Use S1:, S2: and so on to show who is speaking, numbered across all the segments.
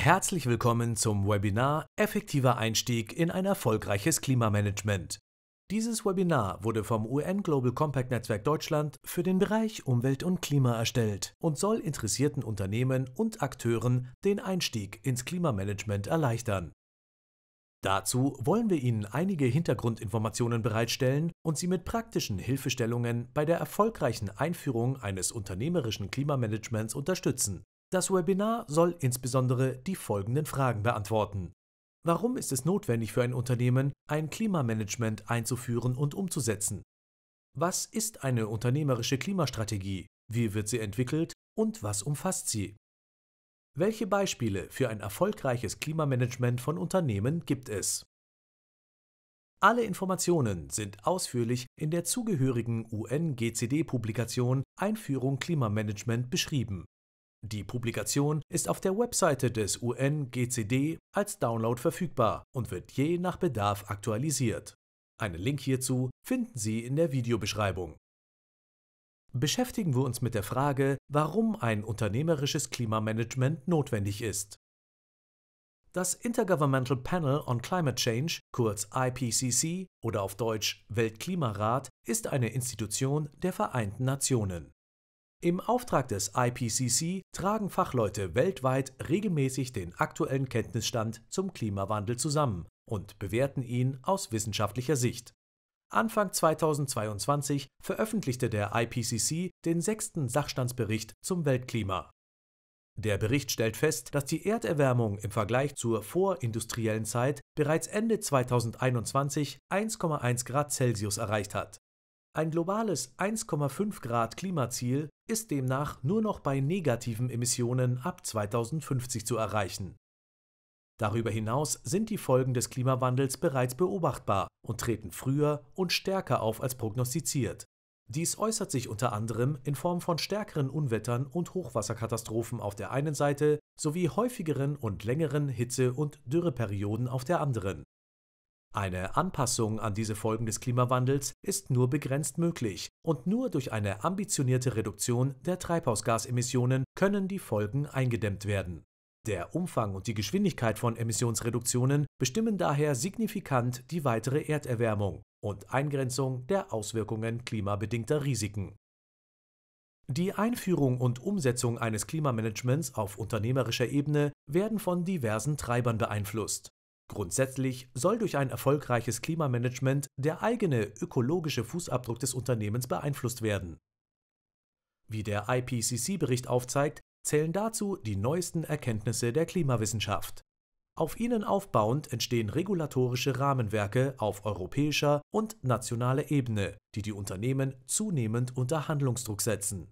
S1: Herzlich willkommen zum Webinar Effektiver Einstieg in ein erfolgreiches Klimamanagement. Dieses Webinar wurde vom UN Global Compact Netzwerk Deutschland für den Bereich Umwelt und Klima erstellt und soll interessierten Unternehmen und Akteuren den Einstieg ins Klimamanagement erleichtern. Dazu wollen wir Ihnen einige Hintergrundinformationen bereitstellen und Sie mit praktischen Hilfestellungen bei der erfolgreichen Einführung eines unternehmerischen Klimamanagements unterstützen das Webinar soll insbesondere die folgenden Fragen beantworten. Warum ist es notwendig für ein Unternehmen, ein Klimamanagement einzuführen und umzusetzen? Was ist eine unternehmerische Klimastrategie? Wie wird sie entwickelt und was umfasst sie? Welche Beispiele für ein erfolgreiches Klimamanagement von Unternehmen gibt es? Alle Informationen sind ausführlich in der zugehörigen UN-GCD-Publikation Einführung Klimamanagement beschrieben. Die Publikation ist auf der Webseite des UNGCD als Download verfügbar und wird je nach Bedarf aktualisiert. Einen Link hierzu finden Sie in der Videobeschreibung. Beschäftigen wir uns mit der Frage, warum ein unternehmerisches Klimamanagement notwendig ist. Das Intergovernmental Panel on Climate Change, kurz IPCC oder auf Deutsch Weltklimarat, ist eine Institution der Vereinten Nationen. Im Auftrag des IPCC tragen Fachleute weltweit regelmäßig den aktuellen Kenntnisstand zum Klimawandel zusammen und bewerten ihn aus wissenschaftlicher Sicht. Anfang 2022 veröffentlichte der IPCC den sechsten Sachstandsbericht zum Weltklima. Der Bericht stellt fest, dass die Erderwärmung im Vergleich zur vorindustriellen Zeit bereits Ende 2021 1,1 Grad Celsius erreicht hat ein globales 1,5 Grad Klimaziel ist demnach nur noch bei negativen Emissionen ab 2050 zu erreichen. Darüber hinaus sind die Folgen des Klimawandels bereits beobachtbar und treten früher und stärker auf als prognostiziert. Dies äußert sich unter anderem in Form von stärkeren Unwettern und Hochwasserkatastrophen auf der einen Seite sowie häufigeren und längeren Hitze- und Dürreperioden auf der anderen. Eine Anpassung an diese Folgen des Klimawandels ist nur begrenzt möglich und nur durch eine ambitionierte Reduktion der Treibhausgasemissionen können die Folgen eingedämmt werden. Der Umfang und die Geschwindigkeit von Emissionsreduktionen bestimmen daher signifikant die weitere Erderwärmung und Eingrenzung der Auswirkungen klimabedingter Risiken. Die Einführung und Umsetzung eines Klimamanagements auf unternehmerischer Ebene werden von diversen Treibern beeinflusst. Grundsätzlich soll durch ein erfolgreiches Klimamanagement der eigene ökologische Fußabdruck des Unternehmens beeinflusst werden. Wie der IPCC-Bericht aufzeigt, zählen dazu die neuesten Erkenntnisse der Klimawissenschaft. Auf ihnen aufbauend entstehen regulatorische Rahmenwerke auf europäischer und nationaler Ebene, die die Unternehmen zunehmend unter Handlungsdruck setzen.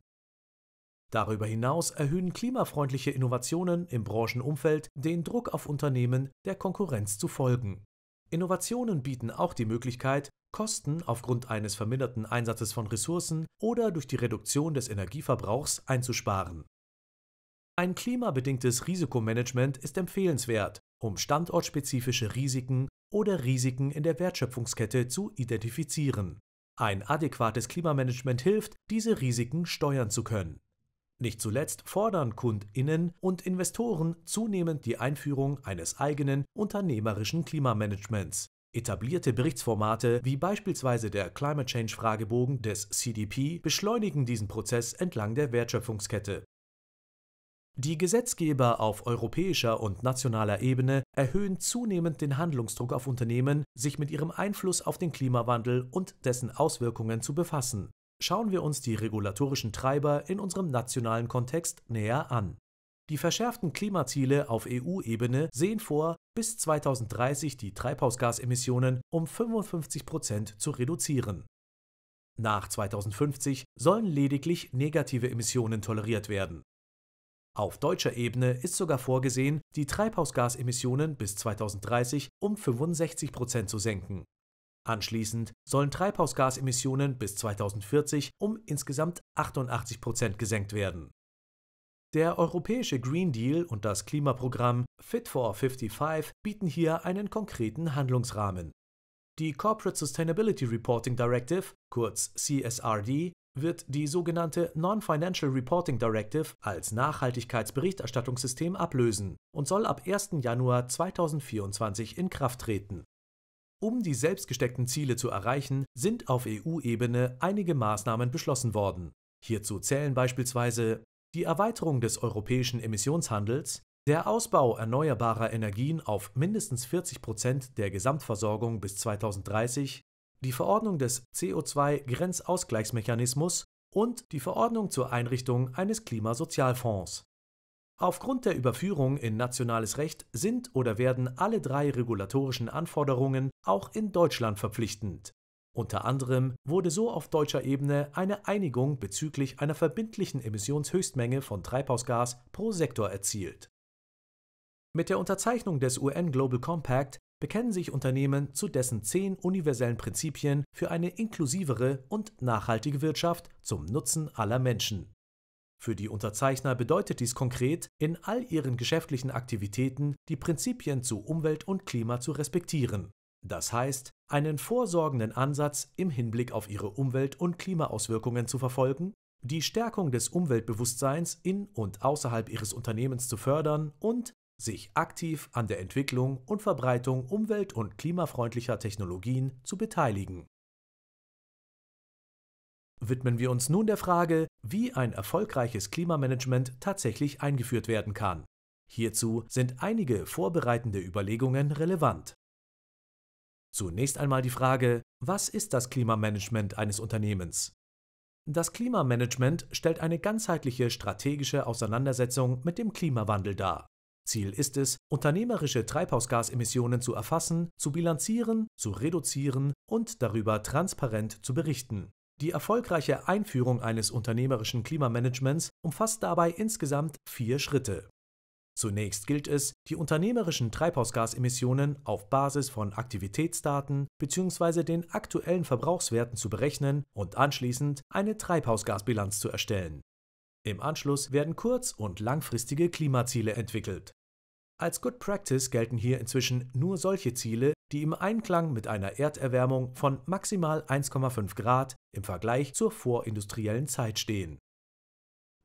S1: Darüber hinaus erhöhen klimafreundliche Innovationen im Branchenumfeld den Druck auf Unternehmen, der Konkurrenz zu folgen. Innovationen bieten auch die Möglichkeit, Kosten aufgrund eines verminderten Einsatzes von Ressourcen oder durch die Reduktion des Energieverbrauchs einzusparen. Ein klimabedingtes Risikomanagement ist empfehlenswert, um standortspezifische Risiken oder Risiken in der Wertschöpfungskette zu identifizieren. Ein adäquates Klimamanagement hilft, diese Risiken steuern zu können. Nicht zuletzt fordern Kundinnen und Investoren zunehmend die Einführung eines eigenen unternehmerischen Klimamanagements. Etablierte Berichtsformate wie beispielsweise der Climate Change Fragebogen des CDP beschleunigen diesen Prozess entlang der Wertschöpfungskette. Die Gesetzgeber auf europäischer und nationaler Ebene erhöhen zunehmend den Handlungsdruck auf Unternehmen, sich mit ihrem Einfluss auf den Klimawandel und dessen Auswirkungen zu befassen. Schauen wir uns die regulatorischen Treiber in unserem nationalen Kontext näher an. Die verschärften Klimaziele auf EU-Ebene sehen vor, bis 2030 die Treibhausgasemissionen um 55 Prozent zu reduzieren. Nach 2050 sollen lediglich negative Emissionen toleriert werden. Auf deutscher Ebene ist sogar vorgesehen, die Treibhausgasemissionen bis 2030 um 65 Prozent zu senken. Anschließend sollen Treibhausgasemissionen bis 2040 um insgesamt 88 Prozent gesenkt werden. Der europäische Green Deal und das Klimaprogramm Fit for 55 bieten hier einen konkreten Handlungsrahmen. Die Corporate Sustainability Reporting Directive, kurz CSRD, wird die sogenannte Non-Financial Reporting Directive als Nachhaltigkeitsberichterstattungssystem ablösen und soll ab 1. Januar 2024 in Kraft treten. Um die selbstgesteckten Ziele zu erreichen, sind auf EU-Ebene einige Maßnahmen beschlossen worden. Hierzu zählen beispielsweise die Erweiterung des europäischen Emissionshandels, der Ausbau erneuerbarer Energien auf mindestens 40 Prozent der Gesamtversorgung bis 2030, die Verordnung des CO2-Grenzausgleichsmechanismus und die Verordnung zur Einrichtung eines Klimasozialfonds. Aufgrund der Überführung in nationales Recht sind oder werden alle drei regulatorischen Anforderungen auch in Deutschland verpflichtend. Unter anderem wurde so auf deutscher Ebene eine Einigung bezüglich einer verbindlichen Emissionshöchstmenge von Treibhausgas pro Sektor erzielt. Mit der Unterzeichnung des UN Global Compact bekennen sich Unternehmen zu dessen zehn universellen Prinzipien für eine inklusivere und nachhaltige Wirtschaft zum Nutzen aller Menschen. Für die Unterzeichner bedeutet dies konkret, in all ihren geschäftlichen Aktivitäten die Prinzipien zu Umwelt und Klima zu respektieren. Das heißt, einen vorsorgenden Ansatz im Hinblick auf ihre Umwelt- und Klimaauswirkungen zu verfolgen, die Stärkung des Umweltbewusstseins in und außerhalb ihres Unternehmens zu fördern und sich aktiv an der Entwicklung und Verbreitung umwelt- und klimafreundlicher Technologien zu beteiligen widmen wir uns nun der Frage, wie ein erfolgreiches Klimamanagement tatsächlich eingeführt werden kann. Hierzu sind einige vorbereitende Überlegungen relevant. Zunächst einmal die Frage, was ist das Klimamanagement eines Unternehmens? Das Klimamanagement stellt eine ganzheitliche strategische Auseinandersetzung mit dem Klimawandel dar. Ziel ist es, unternehmerische Treibhausgasemissionen zu erfassen, zu bilanzieren, zu reduzieren und darüber transparent zu berichten. Die erfolgreiche Einführung eines unternehmerischen Klimamanagements umfasst dabei insgesamt vier Schritte. Zunächst gilt es, die unternehmerischen Treibhausgasemissionen auf Basis von Aktivitätsdaten bzw. den aktuellen Verbrauchswerten zu berechnen und anschließend eine Treibhausgasbilanz zu erstellen. Im Anschluss werden kurz- und langfristige Klimaziele entwickelt. Als Good Practice gelten hier inzwischen nur solche Ziele, die im Einklang mit einer Erderwärmung von maximal 1,5 Grad im Vergleich zur vorindustriellen Zeit stehen.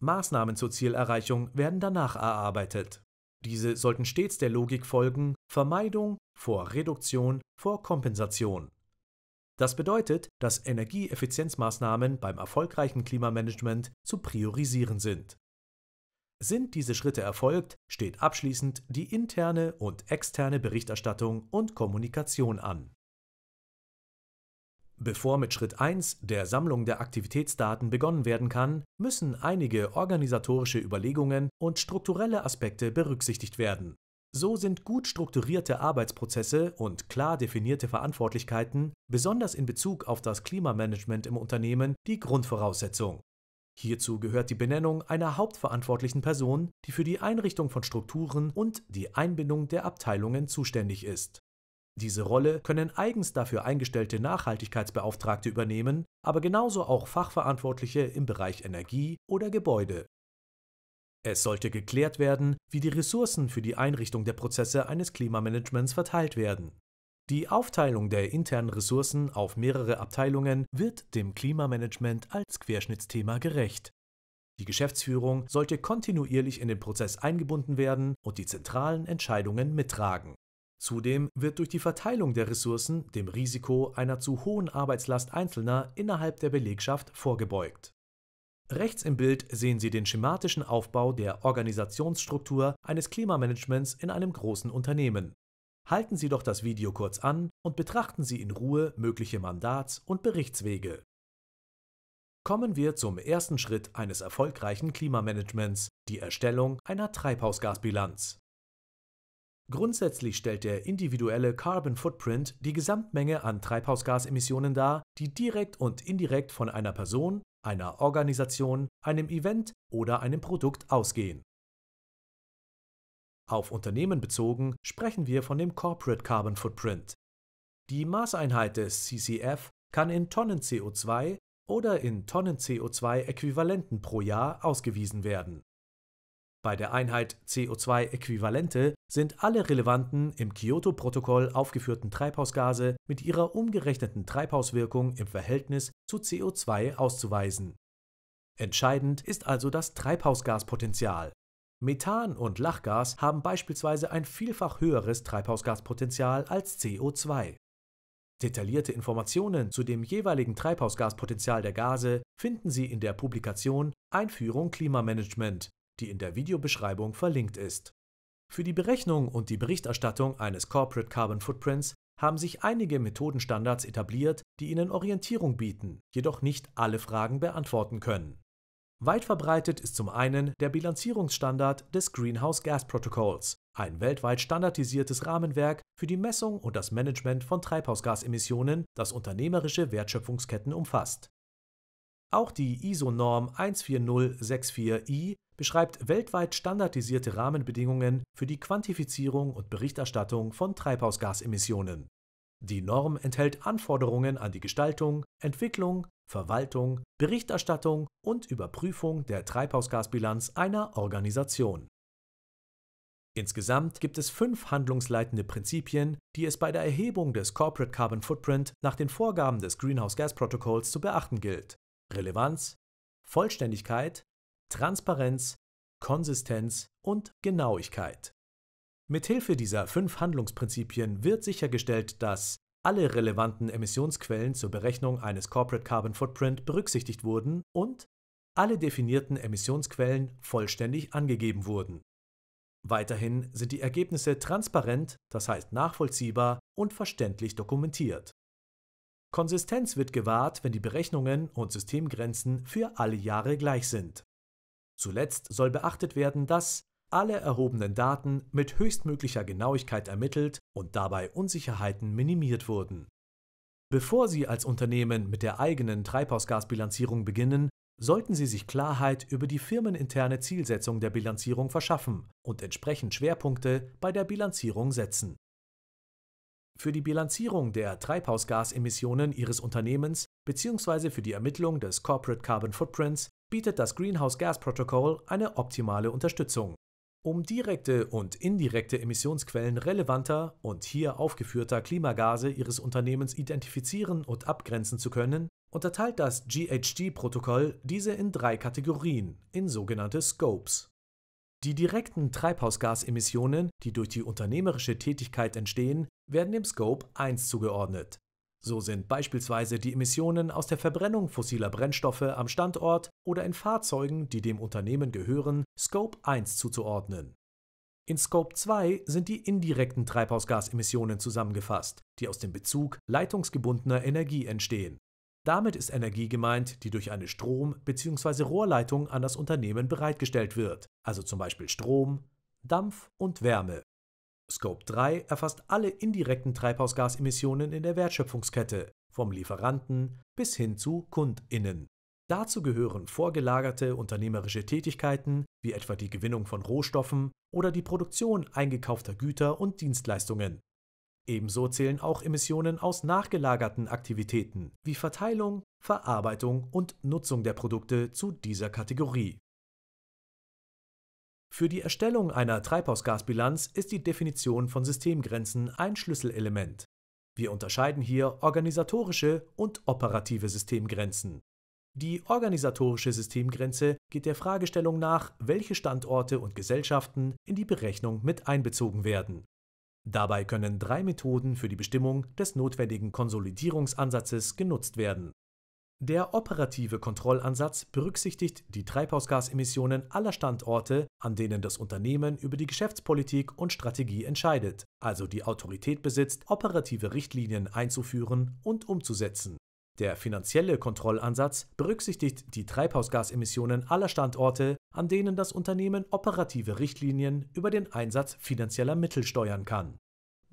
S1: Maßnahmen zur Zielerreichung werden danach erarbeitet. Diese sollten stets der Logik folgen Vermeidung vor Reduktion vor Kompensation. Das bedeutet, dass Energieeffizienzmaßnahmen beim erfolgreichen Klimamanagement zu priorisieren sind. Sind diese Schritte erfolgt, steht abschließend die interne und externe Berichterstattung und Kommunikation an. Bevor mit Schritt 1 der Sammlung der Aktivitätsdaten begonnen werden kann, müssen einige organisatorische Überlegungen und strukturelle Aspekte berücksichtigt werden. So sind gut strukturierte Arbeitsprozesse und klar definierte Verantwortlichkeiten, besonders in Bezug auf das Klimamanagement im Unternehmen, die Grundvoraussetzung. Hierzu gehört die Benennung einer hauptverantwortlichen Person, die für die Einrichtung von Strukturen und die Einbindung der Abteilungen zuständig ist. Diese Rolle können eigens dafür eingestellte Nachhaltigkeitsbeauftragte übernehmen, aber genauso auch Fachverantwortliche im Bereich Energie oder Gebäude. Es sollte geklärt werden, wie die Ressourcen für die Einrichtung der Prozesse eines Klimamanagements verteilt werden. Die Aufteilung der internen Ressourcen auf mehrere Abteilungen wird dem Klimamanagement als Querschnittsthema gerecht. Die Geschäftsführung sollte kontinuierlich in den Prozess eingebunden werden und die zentralen Entscheidungen mittragen. Zudem wird durch die Verteilung der Ressourcen dem Risiko einer zu hohen Arbeitslast Einzelner innerhalb der Belegschaft vorgebeugt. Rechts im Bild sehen Sie den schematischen Aufbau der Organisationsstruktur eines Klimamanagements in einem großen Unternehmen. Halten Sie doch das Video kurz an und betrachten Sie in Ruhe mögliche Mandats- und Berichtswege. Kommen wir zum ersten Schritt eines erfolgreichen Klimamanagements, die Erstellung einer Treibhausgasbilanz. Grundsätzlich stellt der individuelle Carbon Footprint die Gesamtmenge an Treibhausgasemissionen dar, die direkt und indirekt von einer Person, einer Organisation, einem Event oder einem Produkt ausgehen. Auf Unternehmen bezogen sprechen wir von dem Corporate Carbon Footprint. Die Maßeinheit des CCF kann in Tonnen CO2 oder in Tonnen CO2-Äquivalenten pro Jahr ausgewiesen werden. Bei der Einheit CO2-Äquivalente sind alle relevanten im Kyoto-Protokoll aufgeführten Treibhausgase mit ihrer umgerechneten Treibhauswirkung im Verhältnis zu CO2 auszuweisen. Entscheidend ist also das Treibhausgaspotenzial, Methan und Lachgas haben beispielsweise ein vielfach höheres Treibhausgaspotenzial als CO2. Detaillierte Informationen zu dem jeweiligen Treibhausgaspotenzial der Gase finden Sie in der Publikation Einführung Klimamanagement, die in der Videobeschreibung verlinkt ist. Für die Berechnung und die Berichterstattung eines Corporate Carbon Footprints haben sich einige Methodenstandards etabliert, die Ihnen Orientierung bieten, jedoch nicht alle Fragen beantworten können. Weit verbreitet ist zum einen der Bilanzierungsstandard des Greenhouse Gas Protocols, ein weltweit standardisiertes Rahmenwerk für die Messung und das Management von Treibhausgasemissionen, das unternehmerische Wertschöpfungsketten umfasst. Auch die ISO-Norm 14064i beschreibt weltweit standardisierte Rahmenbedingungen für die Quantifizierung und Berichterstattung von Treibhausgasemissionen die Norm enthält Anforderungen an die Gestaltung, Entwicklung, Verwaltung, Berichterstattung und Überprüfung der Treibhausgasbilanz einer Organisation. Insgesamt gibt es fünf handlungsleitende Prinzipien, die es bei der Erhebung des Corporate Carbon Footprint nach den Vorgaben des Greenhouse Gas Protocols zu beachten gilt. Relevanz, Vollständigkeit, Transparenz, Konsistenz und Genauigkeit. Mithilfe dieser fünf Handlungsprinzipien wird sichergestellt, dass alle relevanten Emissionsquellen zur Berechnung eines Corporate Carbon Footprint berücksichtigt wurden und alle definierten Emissionsquellen vollständig angegeben wurden. Weiterhin sind die Ergebnisse transparent, das heißt nachvollziehbar und verständlich dokumentiert. Konsistenz wird gewahrt, wenn die Berechnungen und Systemgrenzen für alle Jahre gleich sind. Zuletzt soll beachtet werden, dass alle erhobenen Daten mit höchstmöglicher Genauigkeit ermittelt und dabei Unsicherheiten minimiert wurden. Bevor Sie als Unternehmen mit der eigenen Treibhausgasbilanzierung beginnen, sollten Sie sich Klarheit über die firmeninterne Zielsetzung der Bilanzierung verschaffen und entsprechend Schwerpunkte bei der Bilanzierung setzen. Für die Bilanzierung der Treibhausgasemissionen Ihres Unternehmens bzw. für die Ermittlung des Corporate Carbon Footprints bietet das Greenhouse Gas Protocol eine optimale Unterstützung. Um direkte und indirekte Emissionsquellen relevanter und hier aufgeführter Klimagase Ihres Unternehmens identifizieren und abgrenzen zu können, unterteilt das GHG-Protokoll diese in drei Kategorien, in sogenannte Scopes. Die direkten Treibhausgasemissionen, die durch die unternehmerische Tätigkeit entstehen, werden dem Scope 1 zugeordnet. So sind beispielsweise die Emissionen aus der Verbrennung fossiler Brennstoffe am Standort oder in Fahrzeugen, die dem Unternehmen gehören, Scope 1 zuzuordnen. In Scope 2 sind die indirekten Treibhausgasemissionen zusammengefasst, die aus dem Bezug leitungsgebundener Energie entstehen. Damit ist Energie gemeint, die durch eine Strom- bzw. Rohrleitung an das Unternehmen bereitgestellt wird, also zum Beispiel Strom, Dampf und Wärme. Scope 3 erfasst alle indirekten Treibhausgasemissionen in der Wertschöpfungskette, vom Lieferanten bis hin zu Kundinnen. Dazu gehören vorgelagerte unternehmerische Tätigkeiten wie etwa die Gewinnung von Rohstoffen oder die Produktion eingekaufter Güter und Dienstleistungen. Ebenso zählen auch Emissionen aus nachgelagerten Aktivitäten wie Verteilung, Verarbeitung und Nutzung der Produkte zu dieser Kategorie. Für die Erstellung einer Treibhausgasbilanz ist die Definition von Systemgrenzen ein Schlüsselelement. Wir unterscheiden hier organisatorische und operative Systemgrenzen. Die organisatorische Systemgrenze geht der Fragestellung nach, welche Standorte und Gesellschaften in die Berechnung mit einbezogen werden. Dabei können drei Methoden für die Bestimmung des notwendigen Konsolidierungsansatzes genutzt werden. Der operative Kontrollansatz berücksichtigt die Treibhausgasemissionen aller Standorte, an denen das Unternehmen über die Geschäftspolitik und Strategie entscheidet, also die Autorität besitzt, operative Richtlinien einzuführen und umzusetzen. Der finanzielle Kontrollansatz berücksichtigt die Treibhausgasemissionen aller Standorte, an denen das Unternehmen operative Richtlinien über den Einsatz finanzieller Mittel steuern kann.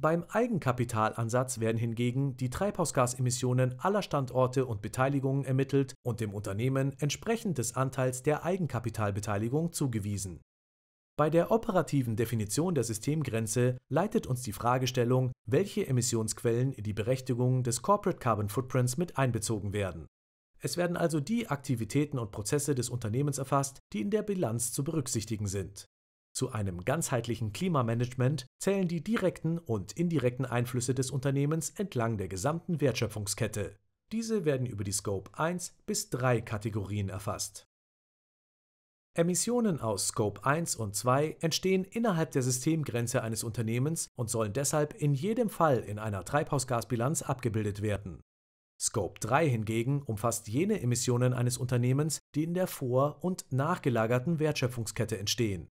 S1: Beim Eigenkapitalansatz werden hingegen die Treibhausgasemissionen aller Standorte und Beteiligungen ermittelt und dem Unternehmen entsprechend des Anteils der Eigenkapitalbeteiligung zugewiesen. Bei der operativen Definition der Systemgrenze leitet uns die Fragestellung, welche Emissionsquellen in die Berechtigung des Corporate Carbon Footprints mit einbezogen werden. Es werden also die Aktivitäten und Prozesse des Unternehmens erfasst, die in der Bilanz zu berücksichtigen sind. Zu einem ganzheitlichen Klimamanagement zählen die direkten und indirekten Einflüsse des Unternehmens entlang der gesamten Wertschöpfungskette. Diese werden über die Scope 1 bis 3 Kategorien erfasst. Emissionen aus Scope 1 und 2 entstehen innerhalb der Systemgrenze eines Unternehmens und sollen deshalb in jedem Fall in einer Treibhausgasbilanz abgebildet werden. Scope 3 hingegen umfasst jene Emissionen eines Unternehmens, die in der vor- und nachgelagerten Wertschöpfungskette entstehen.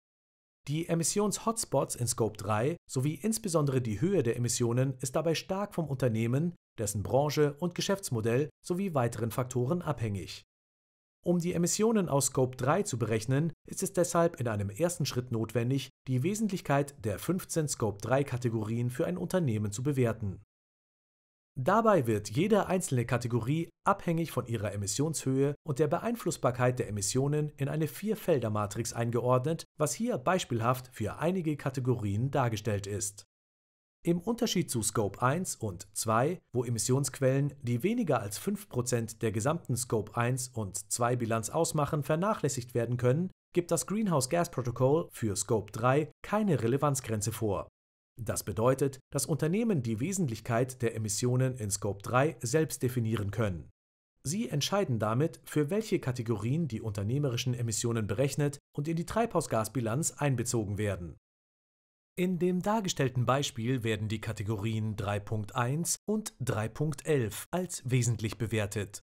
S1: Die Emissionshotspots in Scope 3 sowie insbesondere die Höhe der Emissionen ist dabei stark vom Unternehmen, dessen Branche und Geschäftsmodell sowie weiteren Faktoren abhängig. Um die Emissionen aus Scope 3 zu berechnen, ist es deshalb in einem ersten Schritt notwendig, die Wesentlichkeit der 15 Scope 3 Kategorien für ein Unternehmen zu bewerten. Dabei wird jede einzelne Kategorie abhängig von ihrer Emissionshöhe und der Beeinflussbarkeit der Emissionen in eine Vierfeldermatrix eingeordnet, was hier beispielhaft für einige Kategorien dargestellt ist. Im Unterschied zu Scope 1 und 2, wo Emissionsquellen, die weniger als 5% der gesamten Scope 1 und 2 Bilanz ausmachen, vernachlässigt werden können, gibt das Greenhouse Gas Protocol für Scope 3 keine Relevanzgrenze vor. Das bedeutet, dass Unternehmen die Wesentlichkeit der Emissionen in Scope 3 selbst definieren können. Sie entscheiden damit, für welche Kategorien die unternehmerischen Emissionen berechnet und in die Treibhausgasbilanz einbezogen werden. In dem dargestellten Beispiel werden die Kategorien 3.1 und 3.11 als wesentlich bewertet.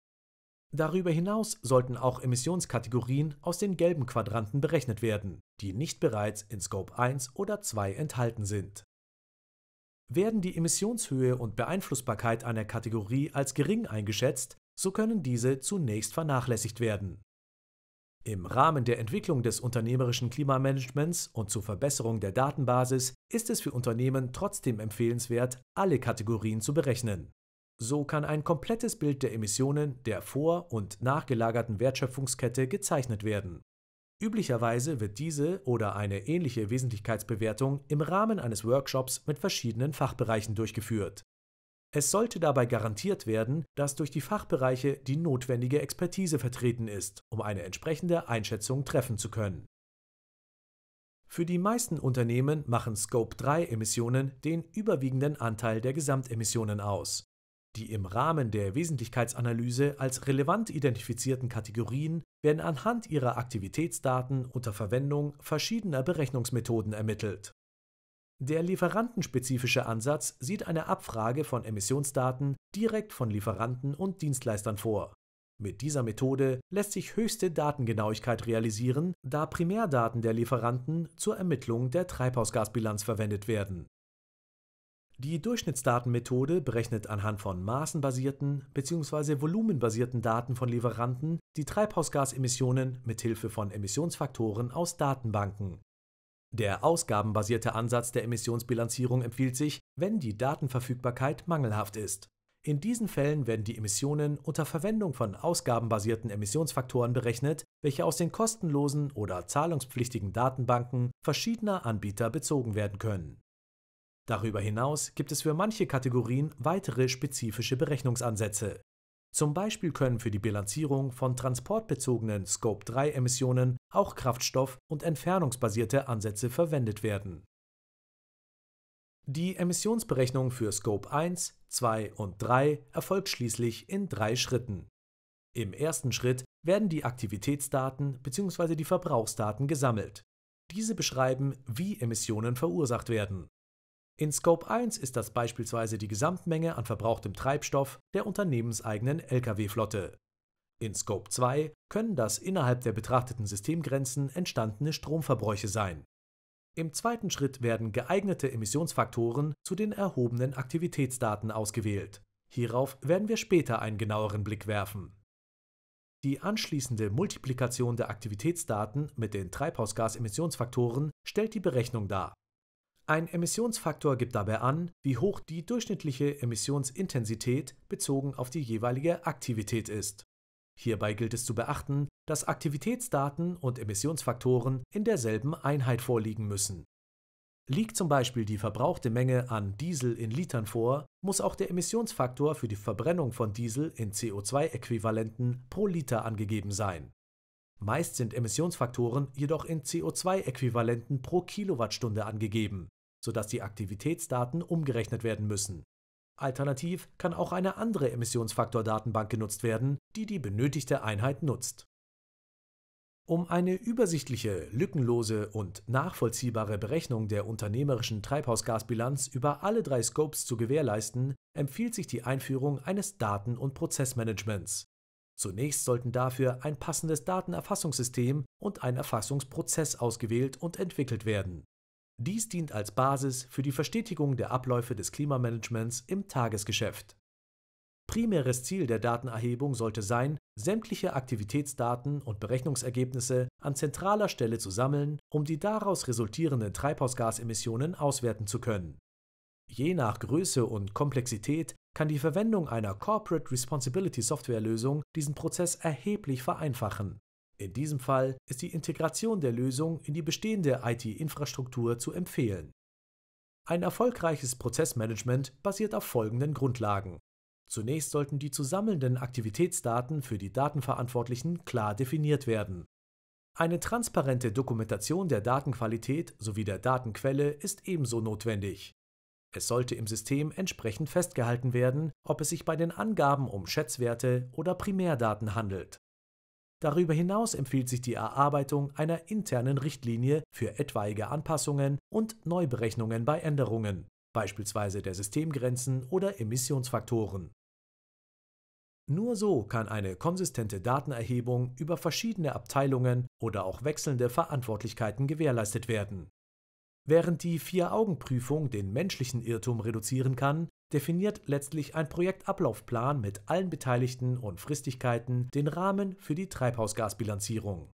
S1: Darüber hinaus sollten auch Emissionskategorien aus den gelben Quadranten berechnet werden, die nicht bereits in Scope 1 oder 2 enthalten sind. Werden die Emissionshöhe und Beeinflussbarkeit einer Kategorie als gering eingeschätzt, so können diese zunächst vernachlässigt werden. Im Rahmen der Entwicklung des unternehmerischen Klimamanagements und zur Verbesserung der Datenbasis ist es für Unternehmen trotzdem empfehlenswert, alle Kategorien zu berechnen. So kann ein komplettes Bild der Emissionen der vor- und nachgelagerten Wertschöpfungskette gezeichnet werden. Üblicherweise wird diese oder eine ähnliche Wesentlichkeitsbewertung im Rahmen eines Workshops mit verschiedenen Fachbereichen durchgeführt. Es sollte dabei garantiert werden, dass durch die Fachbereiche die notwendige Expertise vertreten ist, um eine entsprechende Einschätzung treffen zu können. Für die meisten Unternehmen machen Scope 3 Emissionen den überwiegenden Anteil der Gesamtemissionen aus. Die im Rahmen der Wesentlichkeitsanalyse als relevant identifizierten Kategorien werden anhand ihrer Aktivitätsdaten unter Verwendung verschiedener Berechnungsmethoden ermittelt. Der lieferantenspezifische Ansatz sieht eine Abfrage von Emissionsdaten direkt von Lieferanten und Dienstleistern vor. Mit dieser Methode lässt sich höchste Datengenauigkeit realisieren, da Primärdaten der Lieferanten zur Ermittlung der Treibhausgasbilanz verwendet werden die Durchschnittsdatenmethode berechnet anhand von maßenbasierten bzw. volumenbasierten Daten von Lieferanten die Treibhausgasemissionen mithilfe von Emissionsfaktoren aus Datenbanken. Der ausgabenbasierte Ansatz der Emissionsbilanzierung empfiehlt sich, wenn die Datenverfügbarkeit mangelhaft ist. In diesen Fällen werden die Emissionen unter Verwendung von ausgabenbasierten Emissionsfaktoren berechnet, welche aus den kostenlosen oder zahlungspflichtigen Datenbanken verschiedener Anbieter bezogen werden können. Darüber hinaus gibt es für manche Kategorien weitere spezifische Berechnungsansätze. Zum Beispiel können für die Bilanzierung von transportbezogenen Scope-3-Emissionen auch Kraftstoff- und entfernungsbasierte Ansätze verwendet werden. Die Emissionsberechnung für Scope 1, 2 und 3 erfolgt schließlich in drei Schritten. Im ersten Schritt werden die Aktivitätsdaten bzw. die Verbrauchsdaten gesammelt. Diese beschreiben, wie Emissionen verursacht werden. In Scope 1 ist das beispielsweise die Gesamtmenge an verbrauchtem Treibstoff der unternehmenseigenen Lkw-Flotte. In Scope 2 können das innerhalb der betrachteten Systemgrenzen entstandene Stromverbräuche sein. Im zweiten Schritt werden geeignete Emissionsfaktoren zu den erhobenen Aktivitätsdaten ausgewählt. Hierauf werden wir später einen genaueren Blick werfen. Die anschließende Multiplikation der Aktivitätsdaten mit den Treibhausgasemissionsfaktoren stellt die Berechnung dar ein Emissionsfaktor gibt dabei an, wie hoch die durchschnittliche Emissionsintensität bezogen auf die jeweilige Aktivität ist. Hierbei gilt es zu beachten, dass Aktivitätsdaten und Emissionsfaktoren in derselben Einheit vorliegen müssen. Liegt zum Beispiel die verbrauchte Menge an Diesel in Litern vor, muss auch der Emissionsfaktor für die Verbrennung von Diesel in CO2-Äquivalenten pro Liter angegeben sein. Meist sind Emissionsfaktoren jedoch in CO2-Äquivalenten pro Kilowattstunde angegeben sodass die Aktivitätsdaten umgerechnet werden müssen. Alternativ kann auch eine andere Emissionsfaktordatenbank genutzt werden, die die benötigte Einheit nutzt. Um eine übersichtliche, lückenlose und nachvollziehbare Berechnung der unternehmerischen Treibhausgasbilanz über alle drei Scopes zu gewährleisten, empfiehlt sich die Einführung eines Daten- und Prozessmanagements. Zunächst sollten dafür ein passendes Datenerfassungssystem und ein Erfassungsprozess ausgewählt und entwickelt werden. Dies dient als Basis für die Verstetigung der Abläufe des Klimamanagements im Tagesgeschäft. Primäres Ziel der Datenerhebung sollte sein, sämtliche Aktivitätsdaten und Berechnungsergebnisse an zentraler Stelle zu sammeln, um die daraus resultierenden Treibhausgasemissionen auswerten zu können. Je nach Größe und Komplexität kann die Verwendung einer Corporate Responsibility Softwarelösung diesen Prozess erheblich vereinfachen. In diesem Fall ist die Integration der Lösung in die bestehende IT-Infrastruktur zu empfehlen. Ein erfolgreiches Prozessmanagement basiert auf folgenden Grundlagen. Zunächst sollten die zu sammelnden Aktivitätsdaten für die Datenverantwortlichen klar definiert werden. Eine transparente Dokumentation der Datenqualität sowie der Datenquelle ist ebenso notwendig. Es sollte im System entsprechend festgehalten werden, ob es sich bei den Angaben um Schätzwerte oder Primärdaten handelt. Darüber hinaus empfiehlt sich die Erarbeitung einer internen Richtlinie für etwaige Anpassungen und Neuberechnungen bei Änderungen, beispielsweise der Systemgrenzen oder Emissionsfaktoren. Nur so kann eine konsistente Datenerhebung über verschiedene Abteilungen oder auch wechselnde Verantwortlichkeiten gewährleistet werden. Während die Vier-Augen-Prüfung den menschlichen Irrtum reduzieren kann, definiert letztlich ein Projektablaufplan mit allen Beteiligten und Fristigkeiten den Rahmen für die Treibhausgasbilanzierung.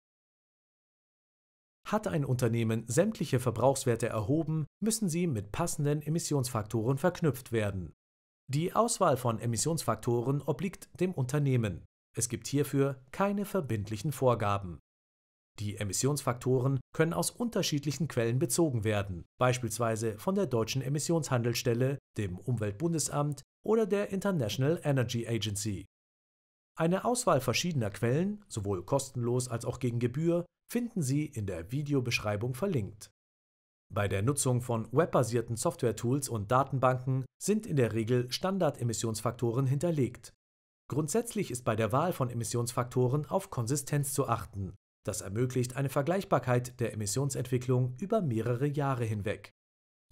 S1: Hat ein Unternehmen sämtliche Verbrauchswerte erhoben, müssen sie mit passenden Emissionsfaktoren verknüpft werden. Die Auswahl von Emissionsfaktoren obliegt dem Unternehmen. Es gibt hierfür keine verbindlichen Vorgaben. Die Emissionsfaktoren können aus unterschiedlichen Quellen bezogen werden, beispielsweise von der deutschen Emissionshandelsstelle, dem Umweltbundesamt oder der International Energy Agency. Eine Auswahl verschiedener Quellen, sowohl kostenlos als auch gegen Gebühr, finden Sie in der Videobeschreibung verlinkt. Bei der Nutzung von webbasierten Software-Tools und Datenbanken sind in der Regel Standard-Emissionsfaktoren hinterlegt. Grundsätzlich ist bei der Wahl von Emissionsfaktoren auf Konsistenz zu achten, das ermöglicht eine Vergleichbarkeit der Emissionsentwicklung über mehrere Jahre hinweg.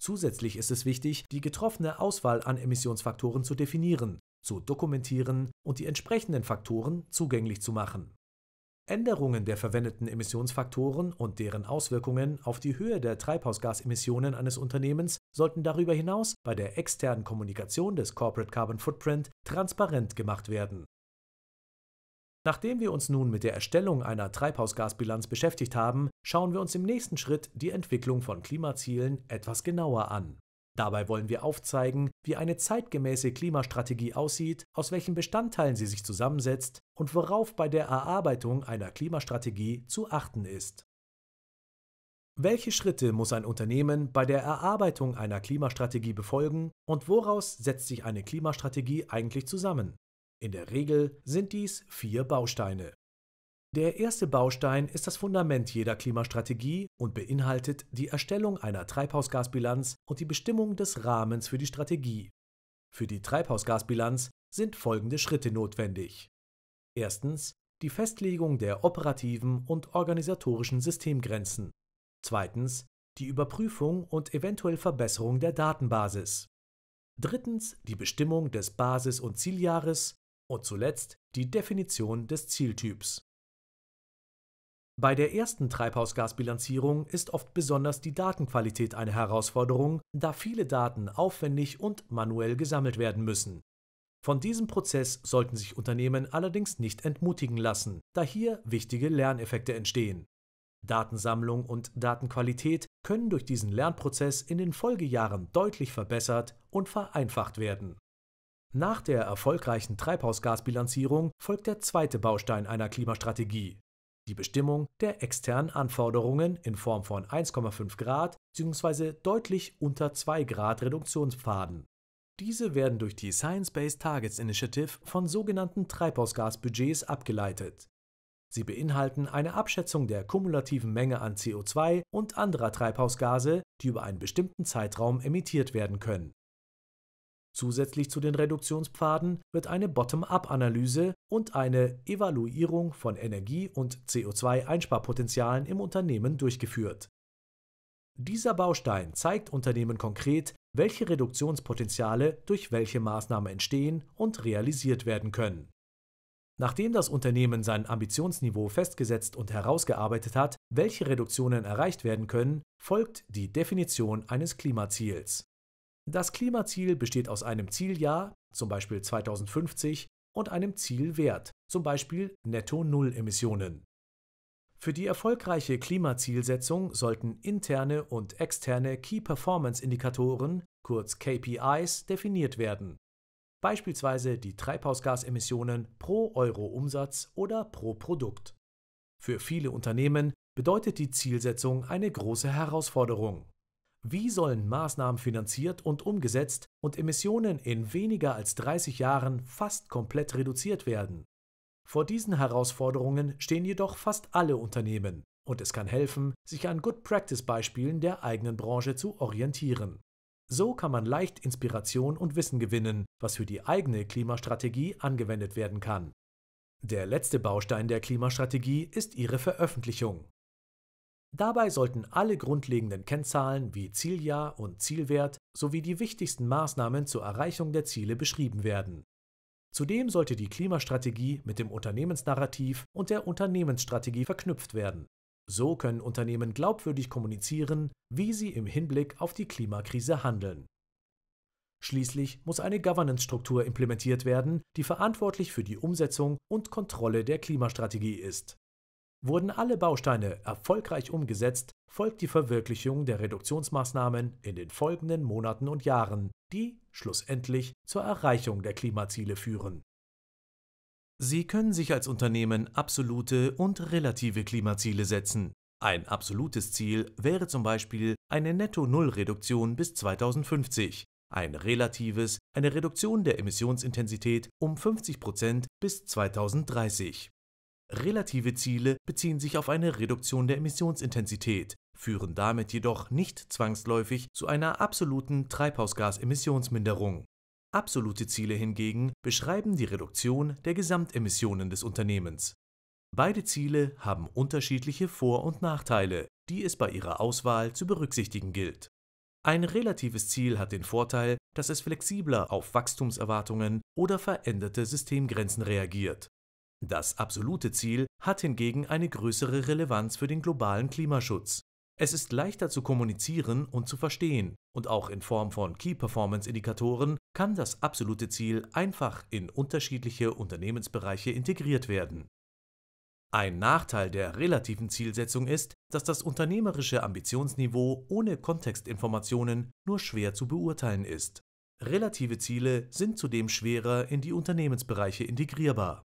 S1: Zusätzlich ist es wichtig, die getroffene Auswahl an Emissionsfaktoren zu definieren, zu dokumentieren und die entsprechenden Faktoren zugänglich zu machen. Änderungen der verwendeten Emissionsfaktoren und deren Auswirkungen auf die Höhe der Treibhausgasemissionen eines Unternehmens sollten darüber hinaus bei der externen Kommunikation des Corporate Carbon Footprint transparent gemacht werden Nachdem wir uns nun mit der Erstellung einer Treibhausgasbilanz beschäftigt haben, schauen wir uns im nächsten Schritt die Entwicklung von Klimazielen etwas genauer an. Dabei wollen wir aufzeigen, wie eine zeitgemäße Klimastrategie aussieht, aus welchen Bestandteilen sie sich zusammensetzt und worauf bei der Erarbeitung einer Klimastrategie zu achten ist. Welche Schritte muss ein Unternehmen bei der Erarbeitung einer Klimastrategie befolgen und woraus setzt sich eine Klimastrategie eigentlich zusammen? In der Regel sind dies vier Bausteine. Der erste Baustein ist das Fundament jeder Klimastrategie und beinhaltet die Erstellung einer Treibhausgasbilanz und die Bestimmung des Rahmens für die Strategie. Für die Treibhausgasbilanz sind folgende Schritte notwendig. Erstens die Festlegung der operativen und organisatorischen Systemgrenzen. Zweitens die Überprüfung und eventuell Verbesserung der Datenbasis. Drittens die Bestimmung des Basis- und Zieljahres und zuletzt die Definition des Zieltyps. Bei der ersten Treibhausgasbilanzierung ist oft besonders die Datenqualität eine Herausforderung, da viele Daten aufwendig und manuell gesammelt werden müssen. Von diesem Prozess sollten sich Unternehmen allerdings nicht entmutigen lassen, da hier wichtige Lerneffekte entstehen. Datensammlung und Datenqualität können durch diesen Lernprozess in den Folgejahren deutlich verbessert und vereinfacht werden. Nach der erfolgreichen Treibhausgasbilanzierung folgt der zweite Baustein einer Klimastrategie, die Bestimmung der externen Anforderungen in Form von 1,5 Grad bzw. deutlich unter 2 Grad Reduktionspfaden. Diese werden durch die Science-Based Targets Initiative von sogenannten Treibhausgasbudgets abgeleitet. Sie beinhalten eine Abschätzung der kumulativen Menge an CO2 und anderer Treibhausgase, die über einen bestimmten Zeitraum emittiert werden können. Zusätzlich zu den Reduktionspfaden wird eine Bottom-up-Analyse und eine Evaluierung von Energie- und CO2-Einsparpotenzialen im Unternehmen durchgeführt. Dieser Baustein zeigt Unternehmen konkret, welche Reduktionspotenziale durch welche Maßnahmen entstehen und realisiert werden können. Nachdem das Unternehmen sein Ambitionsniveau festgesetzt und herausgearbeitet hat, welche Reduktionen erreicht werden können, folgt die Definition eines Klimaziels. Das Klimaziel besteht aus einem Zieljahr, zum Beispiel 2050, und einem Zielwert, zum Beispiel Netto-Null-Emissionen. Für die erfolgreiche Klimazielsetzung sollten interne und externe Key Performance Indikatoren, kurz KPIs, definiert werden. Beispielsweise die Treibhausgasemissionen pro Euro Umsatz oder pro Produkt. Für viele Unternehmen bedeutet die Zielsetzung eine große Herausforderung. Wie sollen Maßnahmen finanziert und umgesetzt und Emissionen in weniger als 30 Jahren fast komplett reduziert werden? Vor diesen Herausforderungen stehen jedoch fast alle Unternehmen und es kann helfen, sich an Good Practice Beispielen der eigenen Branche zu orientieren. So kann man leicht Inspiration und Wissen gewinnen, was für die eigene Klimastrategie angewendet werden kann. Der letzte Baustein der Klimastrategie ist ihre Veröffentlichung. Dabei sollten alle grundlegenden Kennzahlen wie Zieljahr und Zielwert sowie die wichtigsten Maßnahmen zur Erreichung der Ziele beschrieben werden. Zudem sollte die Klimastrategie mit dem Unternehmensnarrativ und der Unternehmensstrategie verknüpft werden. So können Unternehmen glaubwürdig kommunizieren, wie sie im Hinblick auf die Klimakrise handeln. Schließlich muss eine Governance-Struktur implementiert werden, die verantwortlich für die Umsetzung und Kontrolle der Klimastrategie ist. Wurden alle Bausteine erfolgreich umgesetzt, folgt die Verwirklichung der Reduktionsmaßnahmen in den folgenden Monaten und Jahren, die schlussendlich zur Erreichung der Klimaziele führen. Sie können sich als Unternehmen absolute und relative Klimaziele setzen. Ein absolutes Ziel wäre zum Beispiel eine Netto-Null-Reduktion bis 2050, ein relatives eine Reduktion der Emissionsintensität um 50 Prozent bis 2030. Relative Ziele beziehen sich auf eine Reduktion der Emissionsintensität, führen damit jedoch nicht zwangsläufig zu einer absoluten Treibhausgasemissionsminderung. Absolute Ziele hingegen beschreiben die Reduktion der Gesamtemissionen des Unternehmens. Beide Ziele haben unterschiedliche Vor- und Nachteile, die es bei ihrer Auswahl zu berücksichtigen gilt. Ein relatives Ziel hat den Vorteil, dass es flexibler auf Wachstumserwartungen oder veränderte Systemgrenzen reagiert. Das absolute Ziel hat hingegen eine größere Relevanz für den globalen Klimaschutz. Es ist leichter zu kommunizieren und zu verstehen, und auch in Form von Key Performance Indikatoren kann das absolute Ziel einfach in unterschiedliche Unternehmensbereiche integriert werden. Ein Nachteil der relativen Zielsetzung ist, dass das unternehmerische Ambitionsniveau ohne Kontextinformationen nur schwer zu beurteilen ist. Relative Ziele sind zudem schwerer in die Unternehmensbereiche integrierbar.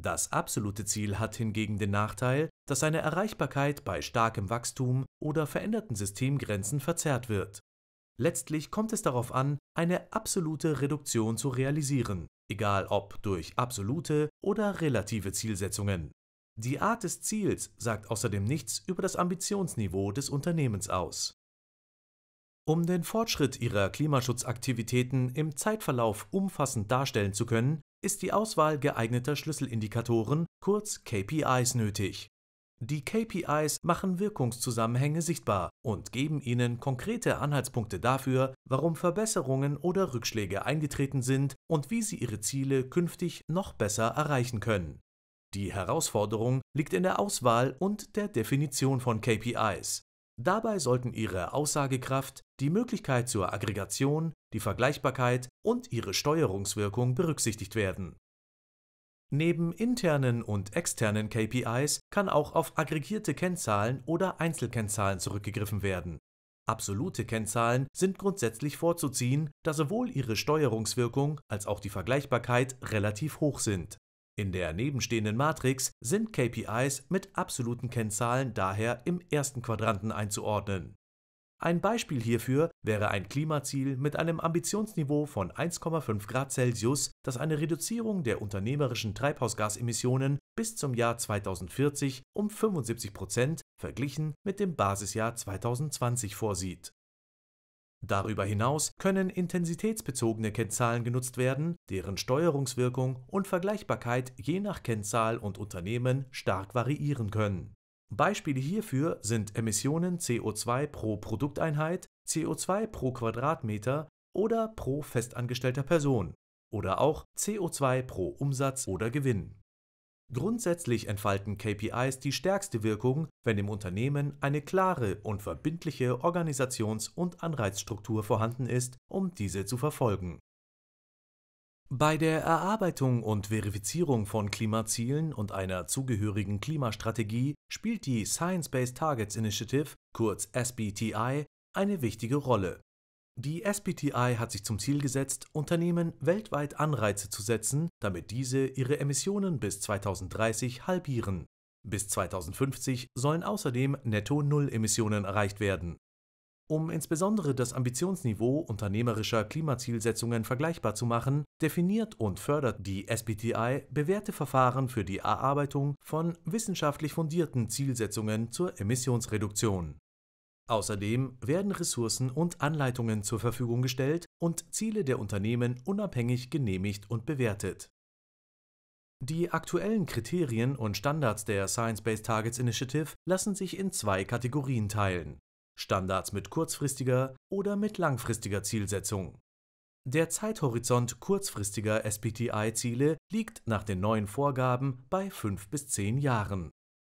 S1: Das absolute Ziel hat hingegen den Nachteil, dass seine Erreichbarkeit bei starkem Wachstum oder veränderten Systemgrenzen verzerrt wird. Letztlich kommt es darauf an, eine absolute Reduktion zu realisieren, egal ob durch absolute oder relative Zielsetzungen. Die Art des Ziels sagt außerdem nichts über das Ambitionsniveau des Unternehmens aus. Um den Fortschritt ihrer Klimaschutzaktivitäten im Zeitverlauf umfassend darstellen zu können, ist die Auswahl geeigneter Schlüsselindikatoren, kurz KPIs, nötig. Die KPIs machen Wirkungszusammenhänge sichtbar und geben Ihnen konkrete Anhaltspunkte dafür, warum Verbesserungen oder Rückschläge eingetreten sind und wie Sie Ihre Ziele künftig noch besser erreichen können. Die Herausforderung liegt in der Auswahl und der Definition von KPIs. Dabei sollten ihre Aussagekraft, die Möglichkeit zur Aggregation, die Vergleichbarkeit und ihre Steuerungswirkung berücksichtigt werden. Neben internen und externen KPIs kann auch auf aggregierte Kennzahlen oder Einzelkennzahlen zurückgegriffen werden. Absolute Kennzahlen sind grundsätzlich vorzuziehen, da sowohl ihre Steuerungswirkung als auch die Vergleichbarkeit relativ hoch sind. In der nebenstehenden Matrix sind KPIs mit absoluten Kennzahlen daher im ersten Quadranten einzuordnen. Ein Beispiel hierfür wäre ein Klimaziel mit einem Ambitionsniveau von 1,5 Grad Celsius, das eine Reduzierung der unternehmerischen Treibhausgasemissionen bis zum Jahr 2040 um 75 Prozent verglichen mit dem Basisjahr 2020 vorsieht Darüber hinaus können intensitätsbezogene Kennzahlen genutzt werden, deren Steuerungswirkung und Vergleichbarkeit je nach Kennzahl und Unternehmen stark variieren können. Beispiele hierfür sind Emissionen CO2 pro Produkteinheit, CO2 pro Quadratmeter oder pro festangestellter Person oder auch CO2 pro Umsatz oder Gewinn. Grundsätzlich entfalten KPIs die stärkste Wirkung, wenn im Unternehmen eine klare und verbindliche Organisations- und Anreizstruktur vorhanden ist, um diese zu verfolgen. Bei der Erarbeitung und Verifizierung von Klimazielen und einer zugehörigen Klimastrategie spielt die Science Based Targets Initiative, kurz SBTi, eine wichtige Rolle die SBTI hat sich zum Ziel gesetzt, Unternehmen weltweit Anreize zu setzen, damit diese ihre Emissionen bis 2030 halbieren. Bis 2050 sollen außerdem Netto-Null-Emissionen erreicht werden. Um insbesondere das Ambitionsniveau unternehmerischer Klimazielsetzungen vergleichbar zu machen, definiert und fördert die SBTI bewährte Verfahren für die Erarbeitung von wissenschaftlich fundierten Zielsetzungen zur Emissionsreduktion. Außerdem werden Ressourcen und Anleitungen zur Verfügung gestellt und Ziele der Unternehmen unabhängig genehmigt und bewertet. Die aktuellen Kriterien und Standards der Science-Based Targets Initiative lassen sich in zwei Kategorien teilen. Standards mit kurzfristiger oder mit langfristiger Zielsetzung. Der Zeithorizont kurzfristiger spti ziele liegt nach den neuen Vorgaben bei fünf bis zehn Jahren.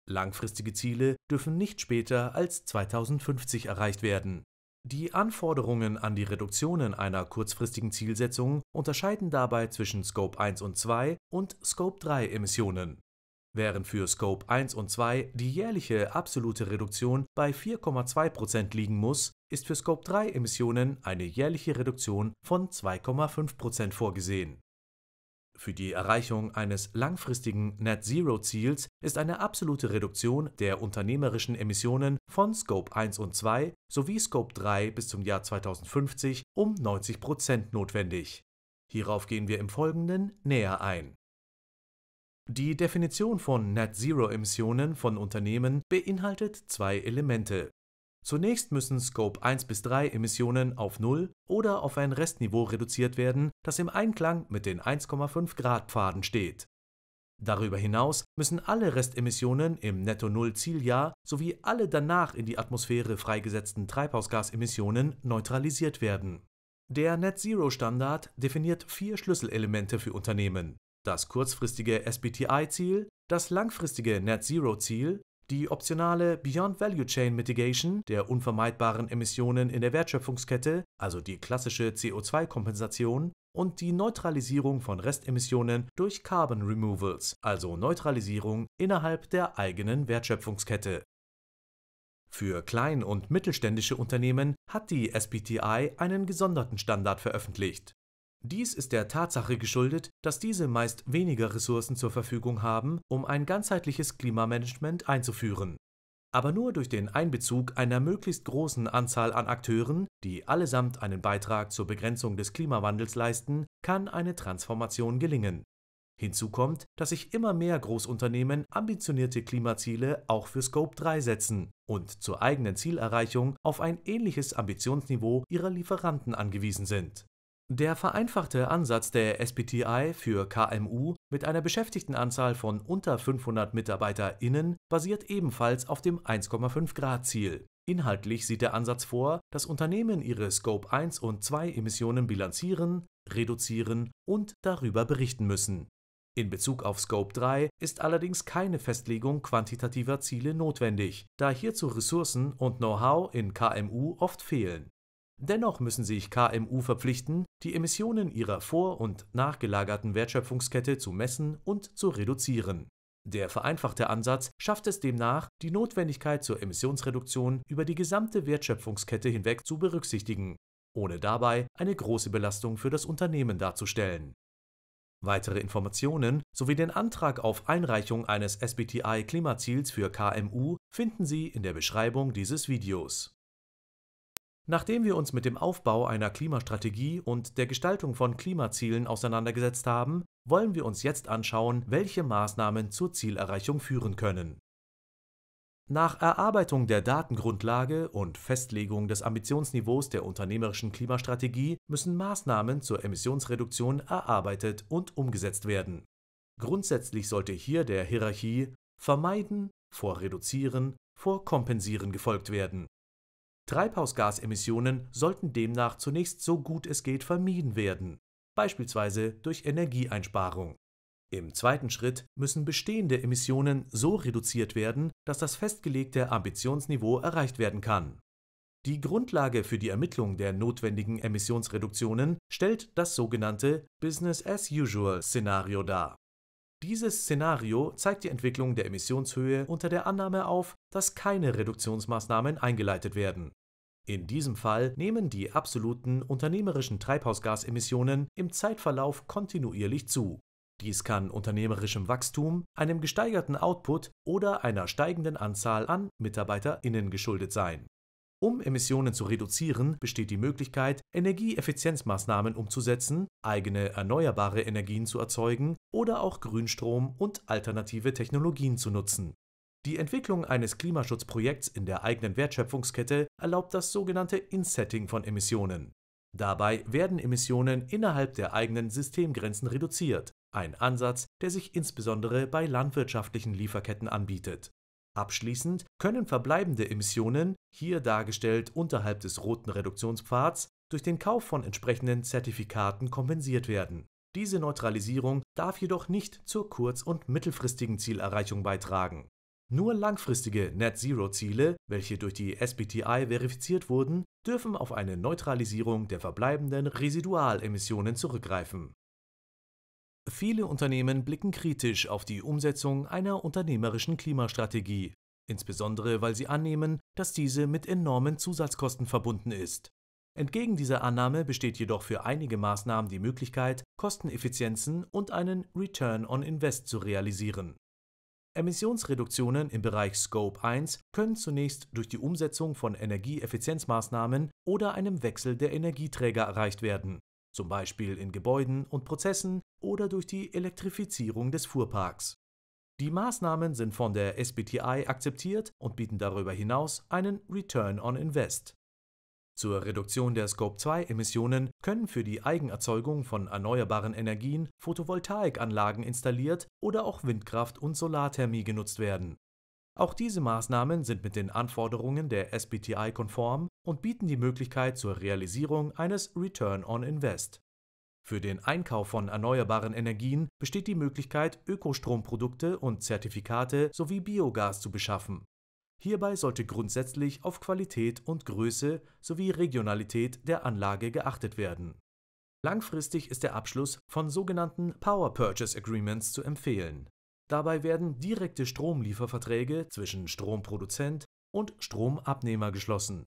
S1: Langfristige Ziele dürfen nicht später als 2050 erreicht werden. Die Anforderungen an die Reduktionen einer kurzfristigen Zielsetzung unterscheiden dabei zwischen Scope 1 und 2 und Scope 3 Emissionen. Während für Scope 1 und 2 die jährliche absolute Reduktion bei 4,2% liegen muss, ist für Scope 3 Emissionen eine jährliche Reduktion von 2,5% vorgesehen. Für die Erreichung eines langfristigen Net-Zero-Ziels ist eine absolute Reduktion der unternehmerischen Emissionen von Scope 1 und 2 sowie Scope 3 bis zum Jahr 2050 um 90 Prozent notwendig. Hierauf gehen wir im Folgenden näher ein. Die Definition von Net-Zero-Emissionen von Unternehmen beinhaltet zwei Elemente Zunächst müssen Scope 1 bis 3 Emissionen auf Null oder auf ein Restniveau reduziert werden, das im Einklang mit den 1,5 Grad Pfaden steht. Darüber hinaus müssen alle Restemissionen im Netto-Null-Zieljahr sowie alle danach in die Atmosphäre freigesetzten Treibhausgasemissionen neutralisiert werden. Der Net-Zero-Standard definiert vier Schlüsselelemente für Unternehmen: das kurzfristige SBTi-Ziel, das langfristige Net-Zero-Ziel, die optionale Beyond Value Chain Mitigation der unvermeidbaren Emissionen in der Wertschöpfungskette, also die klassische CO2-Kompensation, und die Neutralisierung von Restemissionen durch Carbon Removals, also Neutralisierung innerhalb der eigenen Wertschöpfungskette. Für klein- und mittelständische Unternehmen hat die SBTI einen gesonderten Standard veröffentlicht. Dies ist der Tatsache geschuldet, dass diese meist weniger Ressourcen zur Verfügung haben, um ein ganzheitliches Klimamanagement einzuführen. Aber nur durch den Einbezug einer möglichst großen Anzahl an Akteuren, die allesamt einen Beitrag zur Begrenzung des Klimawandels leisten, kann eine Transformation gelingen. Hinzu kommt, dass sich immer mehr Großunternehmen ambitionierte Klimaziele auch für Scope 3 setzen und zur eigenen Zielerreichung auf ein ähnliches Ambitionsniveau ihrer Lieferanten angewiesen sind. Der vereinfachte Ansatz der SPTI für KMU mit einer Beschäftigtenanzahl von unter 500 MitarbeiterInnen basiert ebenfalls auf dem 1,5-Grad-Ziel. Inhaltlich sieht der Ansatz vor, dass Unternehmen ihre Scope 1 und 2 Emissionen bilanzieren, reduzieren und darüber berichten müssen. In Bezug auf Scope 3 ist allerdings keine Festlegung quantitativer Ziele notwendig, da hierzu Ressourcen und Know-how in KMU oft fehlen. Dennoch müssen sich KMU verpflichten, die Emissionen ihrer vor- und nachgelagerten Wertschöpfungskette zu messen und zu reduzieren. Der vereinfachte Ansatz schafft es demnach, die Notwendigkeit zur Emissionsreduktion über die gesamte Wertschöpfungskette hinweg zu berücksichtigen, ohne dabei eine große Belastung für das Unternehmen darzustellen. Weitere Informationen sowie den Antrag auf Einreichung eines SBTi-Klimaziels für KMU finden Sie in der Beschreibung dieses Videos. Nachdem wir uns mit dem Aufbau einer Klimastrategie und der Gestaltung von Klimazielen auseinandergesetzt haben, wollen wir uns jetzt anschauen, welche Maßnahmen zur Zielerreichung führen können. Nach Erarbeitung der Datengrundlage und Festlegung des Ambitionsniveaus der unternehmerischen Klimastrategie müssen Maßnahmen zur Emissionsreduktion erarbeitet und umgesetzt werden. Grundsätzlich sollte hier der Hierarchie Vermeiden vor Reduzieren vor Kompensieren gefolgt werden. Treibhausgasemissionen sollten demnach zunächst so gut es geht vermieden werden, beispielsweise durch Energieeinsparung. Im zweiten Schritt müssen bestehende Emissionen so reduziert werden, dass das festgelegte Ambitionsniveau erreicht werden kann. Die Grundlage für die Ermittlung der notwendigen Emissionsreduktionen stellt das sogenannte Business-as-usual-Szenario dar dieses Szenario zeigt die Entwicklung der Emissionshöhe unter der Annahme auf, dass keine Reduktionsmaßnahmen eingeleitet werden. In diesem Fall nehmen die absoluten unternehmerischen Treibhausgasemissionen im Zeitverlauf kontinuierlich zu. Dies kann unternehmerischem Wachstum, einem gesteigerten Output oder einer steigenden Anzahl an MitarbeiterInnen geschuldet sein um Emissionen zu reduzieren, besteht die Möglichkeit, Energieeffizienzmaßnahmen umzusetzen, eigene erneuerbare Energien zu erzeugen oder auch Grünstrom und alternative Technologien zu nutzen. Die Entwicklung eines Klimaschutzprojekts in der eigenen Wertschöpfungskette erlaubt das sogenannte Insetting von Emissionen. Dabei werden Emissionen innerhalb der eigenen Systemgrenzen reduziert, ein Ansatz, der sich insbesondere bei landwirtschaftlichen Lieferketten anbietet. Abschließend können verbleibende Emissionen, hier dargestellt unterhalb des roten Reduktionspfads, durch den Kauf von entsprechenden Zertifikaten kompensiert werden. Diese Neutralisierung darf jedoch nicht zur kurz- und mittelfristigen Zielerreichung beitragen. Nur langfristige Net-Zero-Ziele, welche durch die SBTI verifiziert wurden, dürfen auf eine Neutralisierung der verbleibenden Residualemissionen zurückgreifen Viele Unternehmen blicken kritisch auf die Umsetzung einer unternehmerischen Klimastrategie, insbesondere weil sie annehmen, dass diese mit enormen Zusatzkosten verbunden ist. Entgegen dieser Annahme besteht jedoch für einige Maßnahmen die Möglichkeit, Kosteneffizienzen und einen Return on Invest zu realisieren. Emissionsreduktionen im Bereich Scope 1 können zunächst durch die Umsetzung von Energieeffizienzmaßnahmen oder einem Wechsel der Energieträger erreicht werden zum Beispiel in Gebäuden und Prozessen oder durch die Elektrifizierung des Fuhrparks. Die Maßnahmen sind von der SBTI akzeptiert und bieten darüber hinaus einen Return on Invest. Zur Reduktion der Scope-2-Emissionen können für die Eigenerzeugung von erneuerbaren Energien Photovoltaikanlagen installiert oder auch Windkraft und Solarthermie genutzt werden. Auch diese Maßnahmen sind mit den Anforderungen der SBTI konform und bieten die Möglichkeit zur Realisierung eines Return on Invest. Für den Einkauf von erneuerbaren Energien besteht die Möglichkeit, Ökostromprodukte und Zertifikate sowie Biogas zu beschaffen. Hierbei sollte grundsätzlich auf Qualität und Größe sowie Regionalität der Anlage geachtet werden. Langfristig ist der Abschluss von sogenannten Power Purchase Agreements zu empfehlen. Dabei werden direkte Stromlieferverträge zwischen Stromproduzent und Stromabnehmer geschlossen.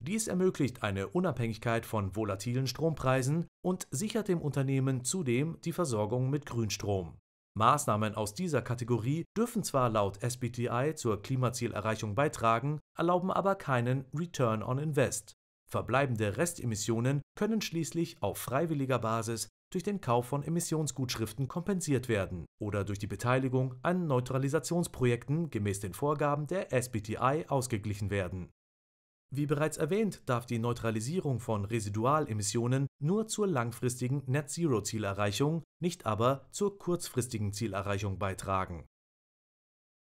S1: Dies ermöglicht eine Unabhängigkeit von volatilen Strompreisen und sichert dem Unternehmen zudem die Versorgung mit Grünstrom. Maßnahmen aus dieser Kategorie dürfen zwar laut SBTI zur Klimazielerreichung beitragen, erlauben aber keinen Return on Invest. Verbleibende Restemissionen können schließlich auf freiwilliger Basis durch den Kauf von Emissionsgutschriften kompensiert werden oder durch die Beteiligung an Neutralisationsprojekten gemäß den Vorgaben der SBTI ausgeglichen werden. Wie bereits erwähnt, darf die Neutralisierung von Residualemissionen nur zur langfristigen Net-Zero-Zielerreichung, nicht aber zur kurzfristigen Zielerreichung beitragen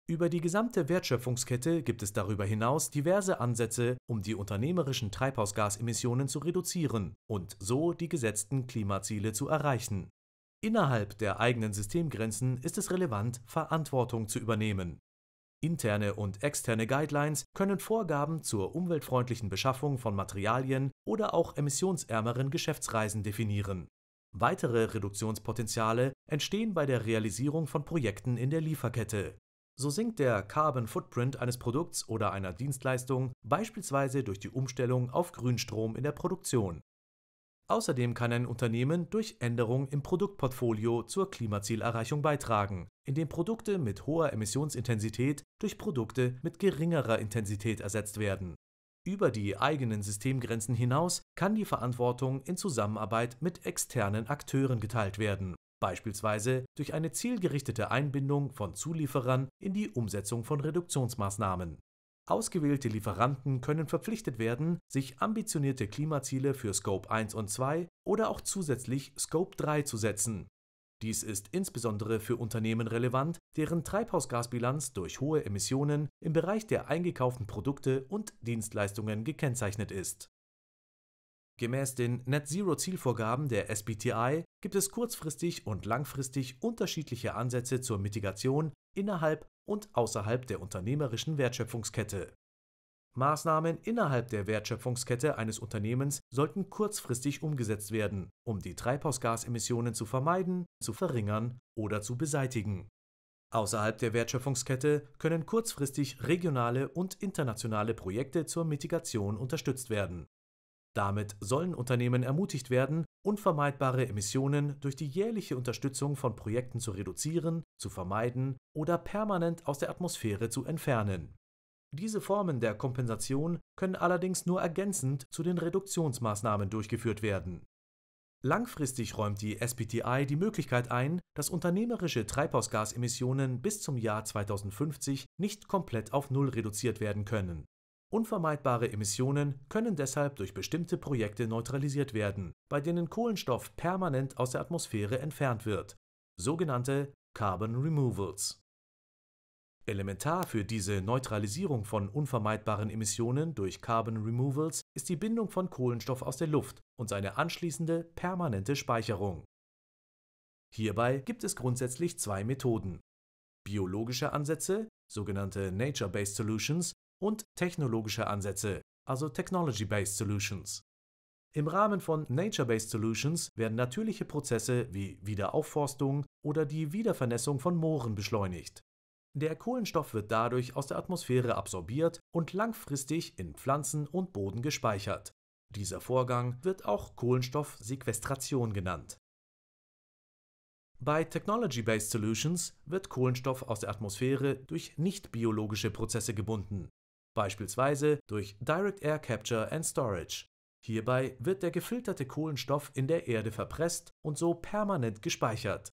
S1: über die gesamte Wertschöpfungskette gibt es darüber hinaus diverse Ansätze, um die unternehmerischen Treibhausgasemissionen zu reduzieren und so die gesetzten Klimaziele zu erreichen. Innerhalb der eigenen Systemgrenzen ist es relevant, Verantwortung zu übernehmen. Interne und externe Guidelines können Vorgaben zur umweltfreundlichen Beschaffung von Materialien oder auch emissionsärmeren Geschäftsreisen definieren. Weitere Reduktionspotenziale entstehen bei der Realisierung von Projekten in der Lieferkette. So sinkt der Carbon Footprint eines Produkts oder einer Dienstleistung beispielsweise durch die Umstellung auf Grünstrom in der Produktion. Außerdem kann ein Unternehmen durch Änderungen im Produktportfolio zur Klimazielerreichung beitragen, indem Produkte mit hoher Emissionsintensität durch Produkte mit geringerer Intensität ersetzt werden. Über die eigenen Systemgrenzen hinaus kann die Verantwortung in Zusammenarbeit mit externen Akteuren geteilt werden beispielsweise durch eine zielgerichtete Einbindung von Zulieferern in die Umsetzung von Reduktionsmaßnahmen. Ausgewählte Lieferanten können verpflichtet werden, sich ambitionierte Klimaziele für Scope 1 und 2 oder auch zusätzlich Scope 3 zu setzen. Dies ist insbesondere für Unternehmen relevant, deren Treibhausgasbilanz durch hohe Emissionen im Bereich der eingekauften Produkte und Dienstleistungen gekennzeichnet ist Gemäß den Net-Zero-Zielvorgaben der SBTi gibt es kurzfristig und langfristig unterschiedliche Ansätze zur Mitigation innerhalb und außerhalb der unternehmerischen Wertschöpfungskette. Maßnahmen innerhalb der Wertschöpfungskette eines Unternehmens sollten kurzfristig umgesetzt werden, um die Treibhausgasemissionen zu vermeiden, zu verringern oder zu beseitigen. Außerhalb der Wertschöpfungskette können kurzfristig regionale und internationale Projekte zur Mitigation unterstützt werden damit sollen Unternehmen ermutigt werden, unvermeidbare Emissionen durch die jährliche Unterstützung von Projekten zu reduzieren, zu vermeiden oder permanent aus der Atmosphäre zu entfernen. Diese Formen der Kompensation können allerdings nur ergänzend zu den Reduktionsmaßnahmen durchgeführt werden. Langfristig räumt die SPTI die Möglichkeit ein, dass unternehmerische Treibhausgasemissionen bis zum Jahr 2050 nicht komplett auf Null reduziert werden können. Unvermeidbare Emissionen können deshalb durch bestimmte Projekte neutralisiert werden, bei denen Kohlenstoff permanent aus der Atmosphäre entfernt wird, sogenannte Carbon Removals. Elementar für diese Neutralisierung von unvermeidbaren Emissionen durch Carbon Removals ist die Bindung von Kohlenstoff aus der Luft und seine anschließende permanente Speicherung. Hierbei gibt es grundsätzlich zwei Methoden. Biologische Ansätze, sogenannte Nature-Based Solutions, und technologische Ansätze, also Technology-Based Solutions. Im Rahmen von Nature-Based Solutions werden natürliche Prozesse wie Wiederaufforstung oder die Wiedervernässung von Mooren beschleunigt. Der Kohlenstoff wird dadurch aus der Atmosphäre absorbiert und langfristig in Pflanzen und Boden gespeichert. Dieser Vorgang wird auch Kohlenstoffsequestration genannt. Bei Technology-Based Solutions wird Kohlenstoff aus der Atmosphäre durch nicht-biologische Prozesse gebunden, beispielsweise durch Direct Air Capture and Storage. Hierbei wird der gefilterte Kohlenstoff in der Erde verpresst und so permanent gespeichert.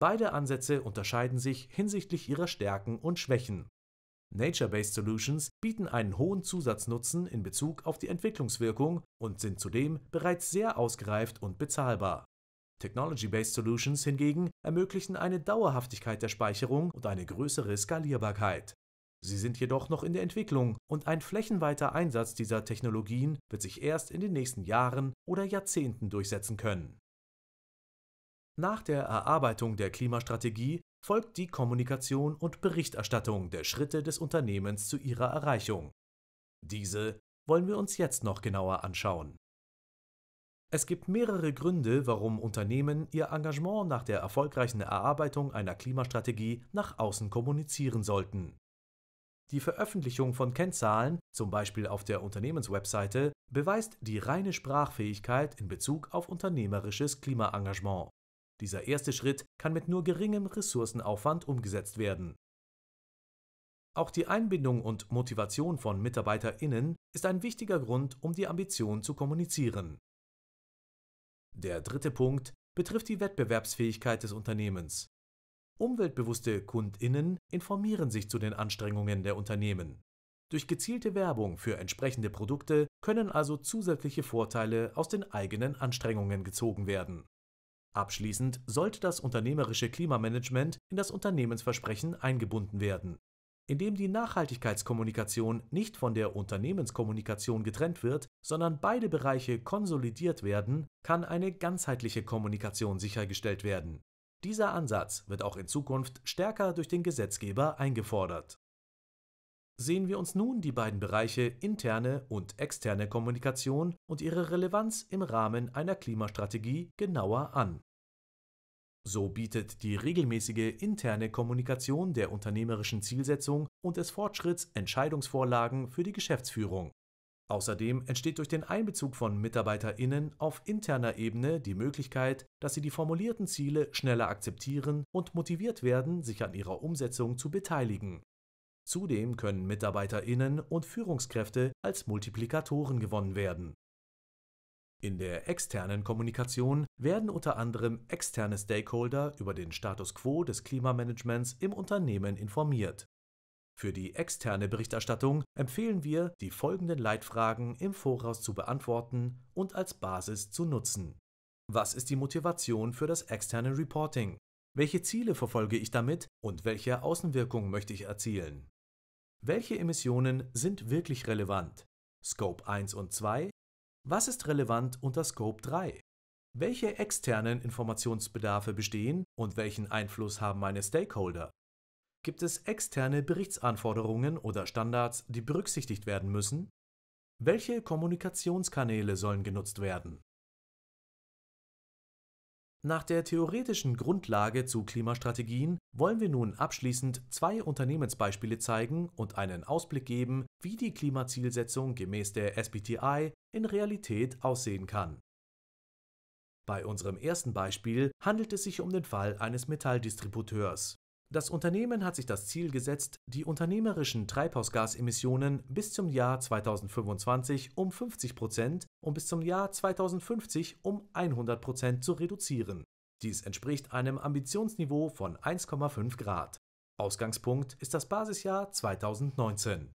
S1: Beide Ansätze unterscheiden sich hinsichtlich ihrer Stärken und Schwächen. Nature-Based Solutions bieten einen hohen Zusatznutzen in Bezug auf die Entwicklungswirkung und sind zudem bereits sehr ausgereift und bezahlbar. Technology-Based Solutions hingegen ermöglichen eine Dauerhaftigkeit der Speicherung und eine größere Skalierbarkeit. Sie sind jedoch noch in der Entwicklung und ein flächenweiter Einsatz dieser Technologien wird sich erst in den nächsten Jahren oder Jahrzehnten durchsetzen können. Nach der Erarbeitung der Klimastrategie folgt die Kommunikation und Berichterstattung der Schritte des Unternehmens zu ihrer Erreichung. Diese wollen wir uns jetzt noch genauer anschauen. Es gibt mehrere Gründe, warum Unternehmen ihr Engagement nach der erfolgreichen Erarbeitung einer Klimastrategie nach außen kommunizieren sollten. Die Veröffentlichung von Kennzahlen, zum Beispiel auf der Unternehmenswebseite, beweist die reine Sprachfähigkeit in Bezug auf unternehmerisches Klimaengagement. Dieser erste Schritt kann mit nur geringem Ressourcenaufwand umgesetzt werden. Auch die Einbindung und Motivation von MitarbeiterInnen ist ein wichtiger Grund, um die Ambition zu kommunizieren. Der dritte Punkt betrifft die Wettbewerbsfähigkeit des Unternehmens. Umweltbewusste Kundinnen informieren sich zu den Anstrengungen der Unternehmen. Durch gezielte Werbung für entsprechende Produkte können also zusätzliche Vorteile aus den eigenen Anstrengungen gezogen werden. Abschließend sollte das unternehmerische Klimamanagement in das Unternehmensversprechen eingebunden werden. Indem die Nachhaltigkeitskommunikation nicht von der Unternehmenskommunikation getrennt wird, sondern beide Bereiche konsolidiert werden, kann eine ganzheitliche Kommunikation sichergestellt werden. Dieser Ansatz wird auch in Zukunft stärker durch den Gesetzgeber eingefordert. Sehen wir uns nun die beiden Bereiche interne und externe Kommunikation und ihre Relevanz im Rahmen einer Klimastrategie genauer an. So bietet die regelmäßige interne Kommunikation der unternehmerischen Zielsetzung und des Fortschritts Entscheidungsvorlagen für die Geschäftsführung. Außerdem entsteht durch den Einbezug von MitarbeiterInnen auf interner Ebene die Möglichkeit, dass sie die formulierten Ziele schneller akzeptieren und motiviert werden, sich an ihrer Umsetzung zu beteiligen. Zudem können MitarbeiterInnen und Führungskräfte als Multiplikatoren gewonnen werden. In der externen Kommunikation werden unter anderem externe Stakeholder über den Status quo des Klimamanagements im Unternehmen informiert für die externe Berichterstattung empfehlen wir, die folgenden Leitfragen im Voraus zu beantworten und als Basis zu nutzen. Was ist die Motivation für das externe Reporting? Welche Ziele verfolge ich damit und welche Außenwirkung möchte ich erzielen? Welche Emissionen sind wirklich relevant? Scope 1 und 2? Was ist relevant unter Scope 3? Welche externen Informationsbedarfe bestehen und welchen Einfluss haben meine Stakeholder? Gibt es externe Berichtsanforderungen oder Standards, die berücksichtigt werden müssen? Welche Kommunikationskanäle sollen genutzt werden? Nach der theoretischen Grundlage zu Klimastrategien wollen wir nun abschließend zwei Unternehmensbeispiele zeigen und einen Ausblick geben, wie die Klimazielsetzung gemäß der SBTI in Realität aussehen kann. Bei unserem ersten Beispiel handelt es sich um den Fall eines Metalldistributeurs. Das Unternehmen hat sich das Ziel gesetzt, die unternehmerischen Treibhausgasemissionen bis zum Jahr 2025 um 50 Prozent und bis zum Jahr 2050 um 100 Prozent zu reduzieren. Dies entspricht einem Ambitionsniveau von 1,5 Grad. Ausgangspunkt ist das Basisjahr 2019.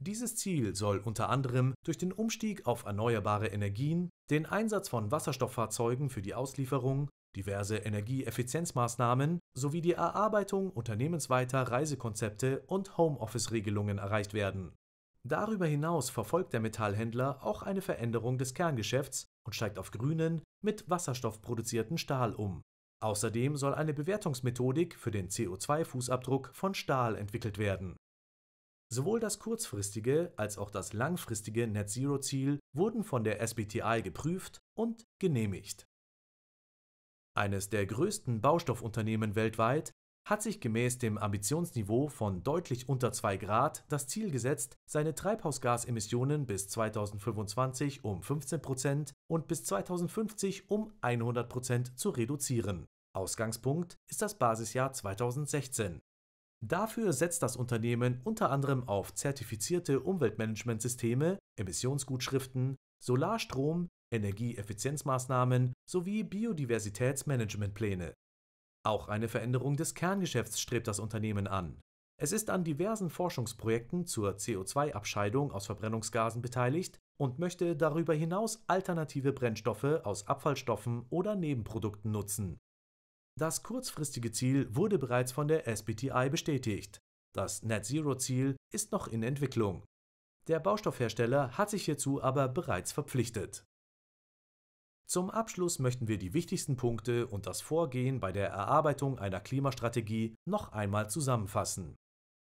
S1: Dieses Ziel soll unter anderem durch den Umstieg auf erneuerbare Energien, den Einsatz von Wasserstofffahrzeugen für die Auslieferung diverse Energieeffizienzmaßnahmen sowie die Erarbeitung unternehmensweiter Reisekonzepte und Homeoffice-Regelungen erreicht werden. Darüber hinaus verfolgt der Metallhändler auch eine Veränderung des Kerngeschäfts und steigt auf grünen, mit Wasserstoff produzierten Stahl um. Außerdem soll eine Bewertungsmethodik für den CO2-Fußabdruck von Stahl entwickelt werden. Sowohl das kurzfristige als auch das langfristige Net-Zero-Ziel wurden von der SBTI geprüft und genehmigt eines der größten Baustoffunternehmen weltweit, hat sich gemäß dem Ambitionsniveau von deutlich unter 2 Grad das Ziel gesetzt, seine Treibhausgasemissionen bis 2025 um 15 Prozent und bis 2050 um 100 Prozent zu reduzieren. Ausgangspunkt ist das Basisjahr 2016. Dafür setzt das Unternehmen unter anderem auf zertifizierte Umweltmanagementsysteme, Emissionsgutschriften, Solarstrom, Energieeffizienzmaßnahmen sowie Biodiversitätsmanagementpläne. Auch eine Veränderung des Kerngeschäfts strebt das Unternehmen an. Es ist an diversen Forschungsprojekten zur CO2-Abscheidung aus Verbrennungsgasen beteiligt und möchte darüber hinaus alternative Brennstoffe aus Abfallstoffen oder Nebenprodukten nutzen. Das kurzfristige Ziel wurde bereits von der SBTI bestätigt. Das Net-Zero-Ziel ist noch in Entwicklung. Der Baustoffhersteller hat sich hierzu aber bereits verpflichtet. Zum Abschluss möchten wir die wichtigsten Punkte und das Vorgehen bei der Erarbeitung einer Klimastrategie noch einmal zusammenfassen.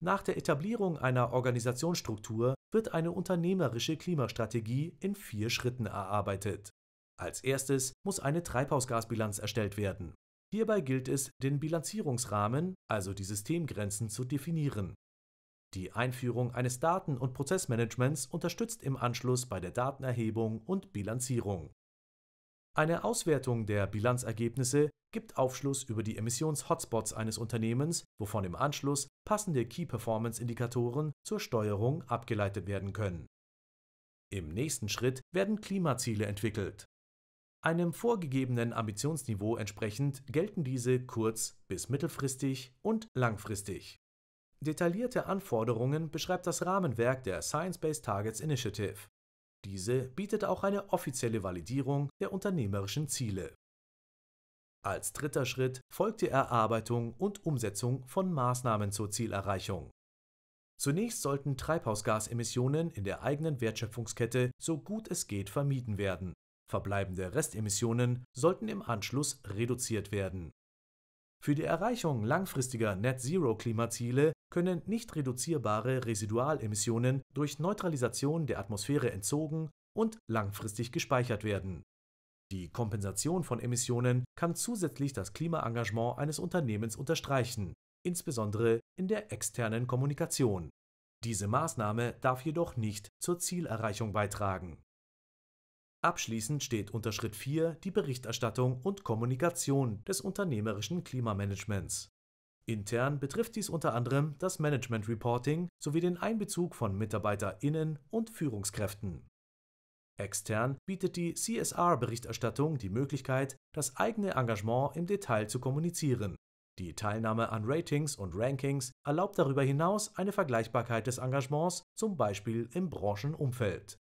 S1: Nach der Etablierung einer Organisationsstruktur wird eine unternehmerische Klimastrategie in vier Schritten erarbeitet. Als erstes muss eine Treibhausgasbilanz erstellt werden. Hierbei gilt es, den Bilanzierungsrahmen, also die Systemgrenzen, zu definieren. Die Einführung eines Daten- und Prozessmanagements unterstützt im Anschluss bei der Datenerhebung und Bilanzierung. Eine Auswertung der Bilanzergebnisse gibt Aufschluss über die Emissions-Hotspots eines Unternehmens, wovon im Anschluss passende Key-Performance-Indikatoren zur Steuerung abgeleitet werden können. Im nächsten Schritt werden Klimaziele entwickelt. Einem vorgegebenen Ambitionsniveau entsprechend gelten diese kurz- bis mittelfristig und langfristig. Detaillierte Anforderungen beschreibt das Rahmenwerk der Science-Based Targets Initiative. Diese bietet auch eine offizielle Validierung der unternehmerischen Ziele. Als dritter Schritt folgt die Erarbeitung und Umsetzung von Maßnahmen zur Zielerreichung. Zunächst sollten Treibhausgasemissionen in der eigenen Wertschöpfungskette so gut es geht vermieden werden. Verbleibende Restemissionen sollten im Anschluss reduziert werden. Für die Erreichung langfristiger Net-Zero-Klimaziele können nicht reduzierbare Residualemissionen durch Neutralisation der Atmosphäre entzogen und langfristig gespeichert werden. Die Kompensation von Emissionen kann zusätzlich das Klimaengagement eines Unternehmens unterstreichen, insbesondere in der externen Kommunikation. Diese Maßnahme darf jedoch nicht zur Zielerreichung beitragen. Abschließend steht unter Schritt 4 die Berichterstattung und Kommunikation des unternehmerischen Klimamanagements. Intern betrifft dies unter anderem das Management Reporting sowie den Einbezug von Mitarbeiterinnen und Führungskräften. Extern bietet die CSR-Berichterstattung die Möglichkeit, das eigene Engagement im Detail zu kommunizieren. Die Teilnahme an Ratings und Rankings erlaubt darüber hinaus eine Vergleichbarkeit des Engagements, zum Beispiel im Branchenumfeld.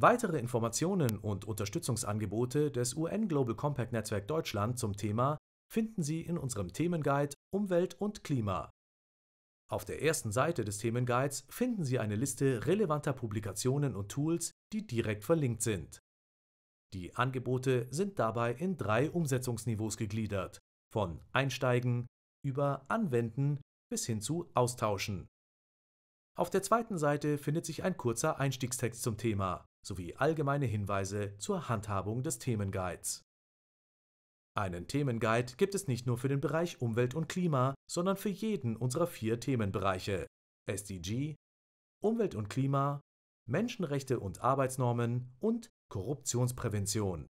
S1: Weitere Informationen und Unterstützungsangebote des UN Global Compact Netzwerk Deutschland zum Thema finden Sie in unserem Themenguide Umwelt und Klima. Auf der ersten Seite des Themenguides finden Sie eine Liste relevanter Publikationen und Tools, die direkt verlinkt sind. Die Angebote sind dabei in drei Umsetzungsniveaus gegliedert, von Einsteigen über Anwenden bis hin zu Austauschen. Auf der zweiten Seite findet sich ein kurzer Einstiegstext zum Thema sowie allgemeine Hinweise zur Handhabung des Themenguides. Einen Themenguide gibt es nicht nur für den Bereich Umwelt und Klima, sondern für jeden unserer vier Themenbereiche SDG, Umwelt und Klima, Menschenrechte und Arbeitsnormen und Korruptionsprävention.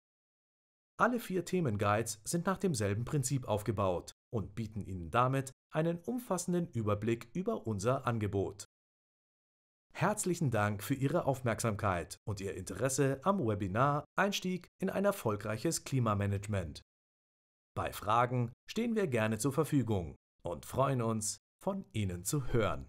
S1: Alle vier Themenguides sind nach demselben Prinzip aufgebaut und bieten Ihnen damit einen umfassenden Überblick über unser Angebot. Herzlichen Dank für Ihre Aufmerksamkeit und Ihr Interesse am Webinar Einstieg in ein erfolgreiches Klimamanagement. Bei Fragen stehen wir gerne zur Verfügung und freuen uns, von Ihnen zu hören.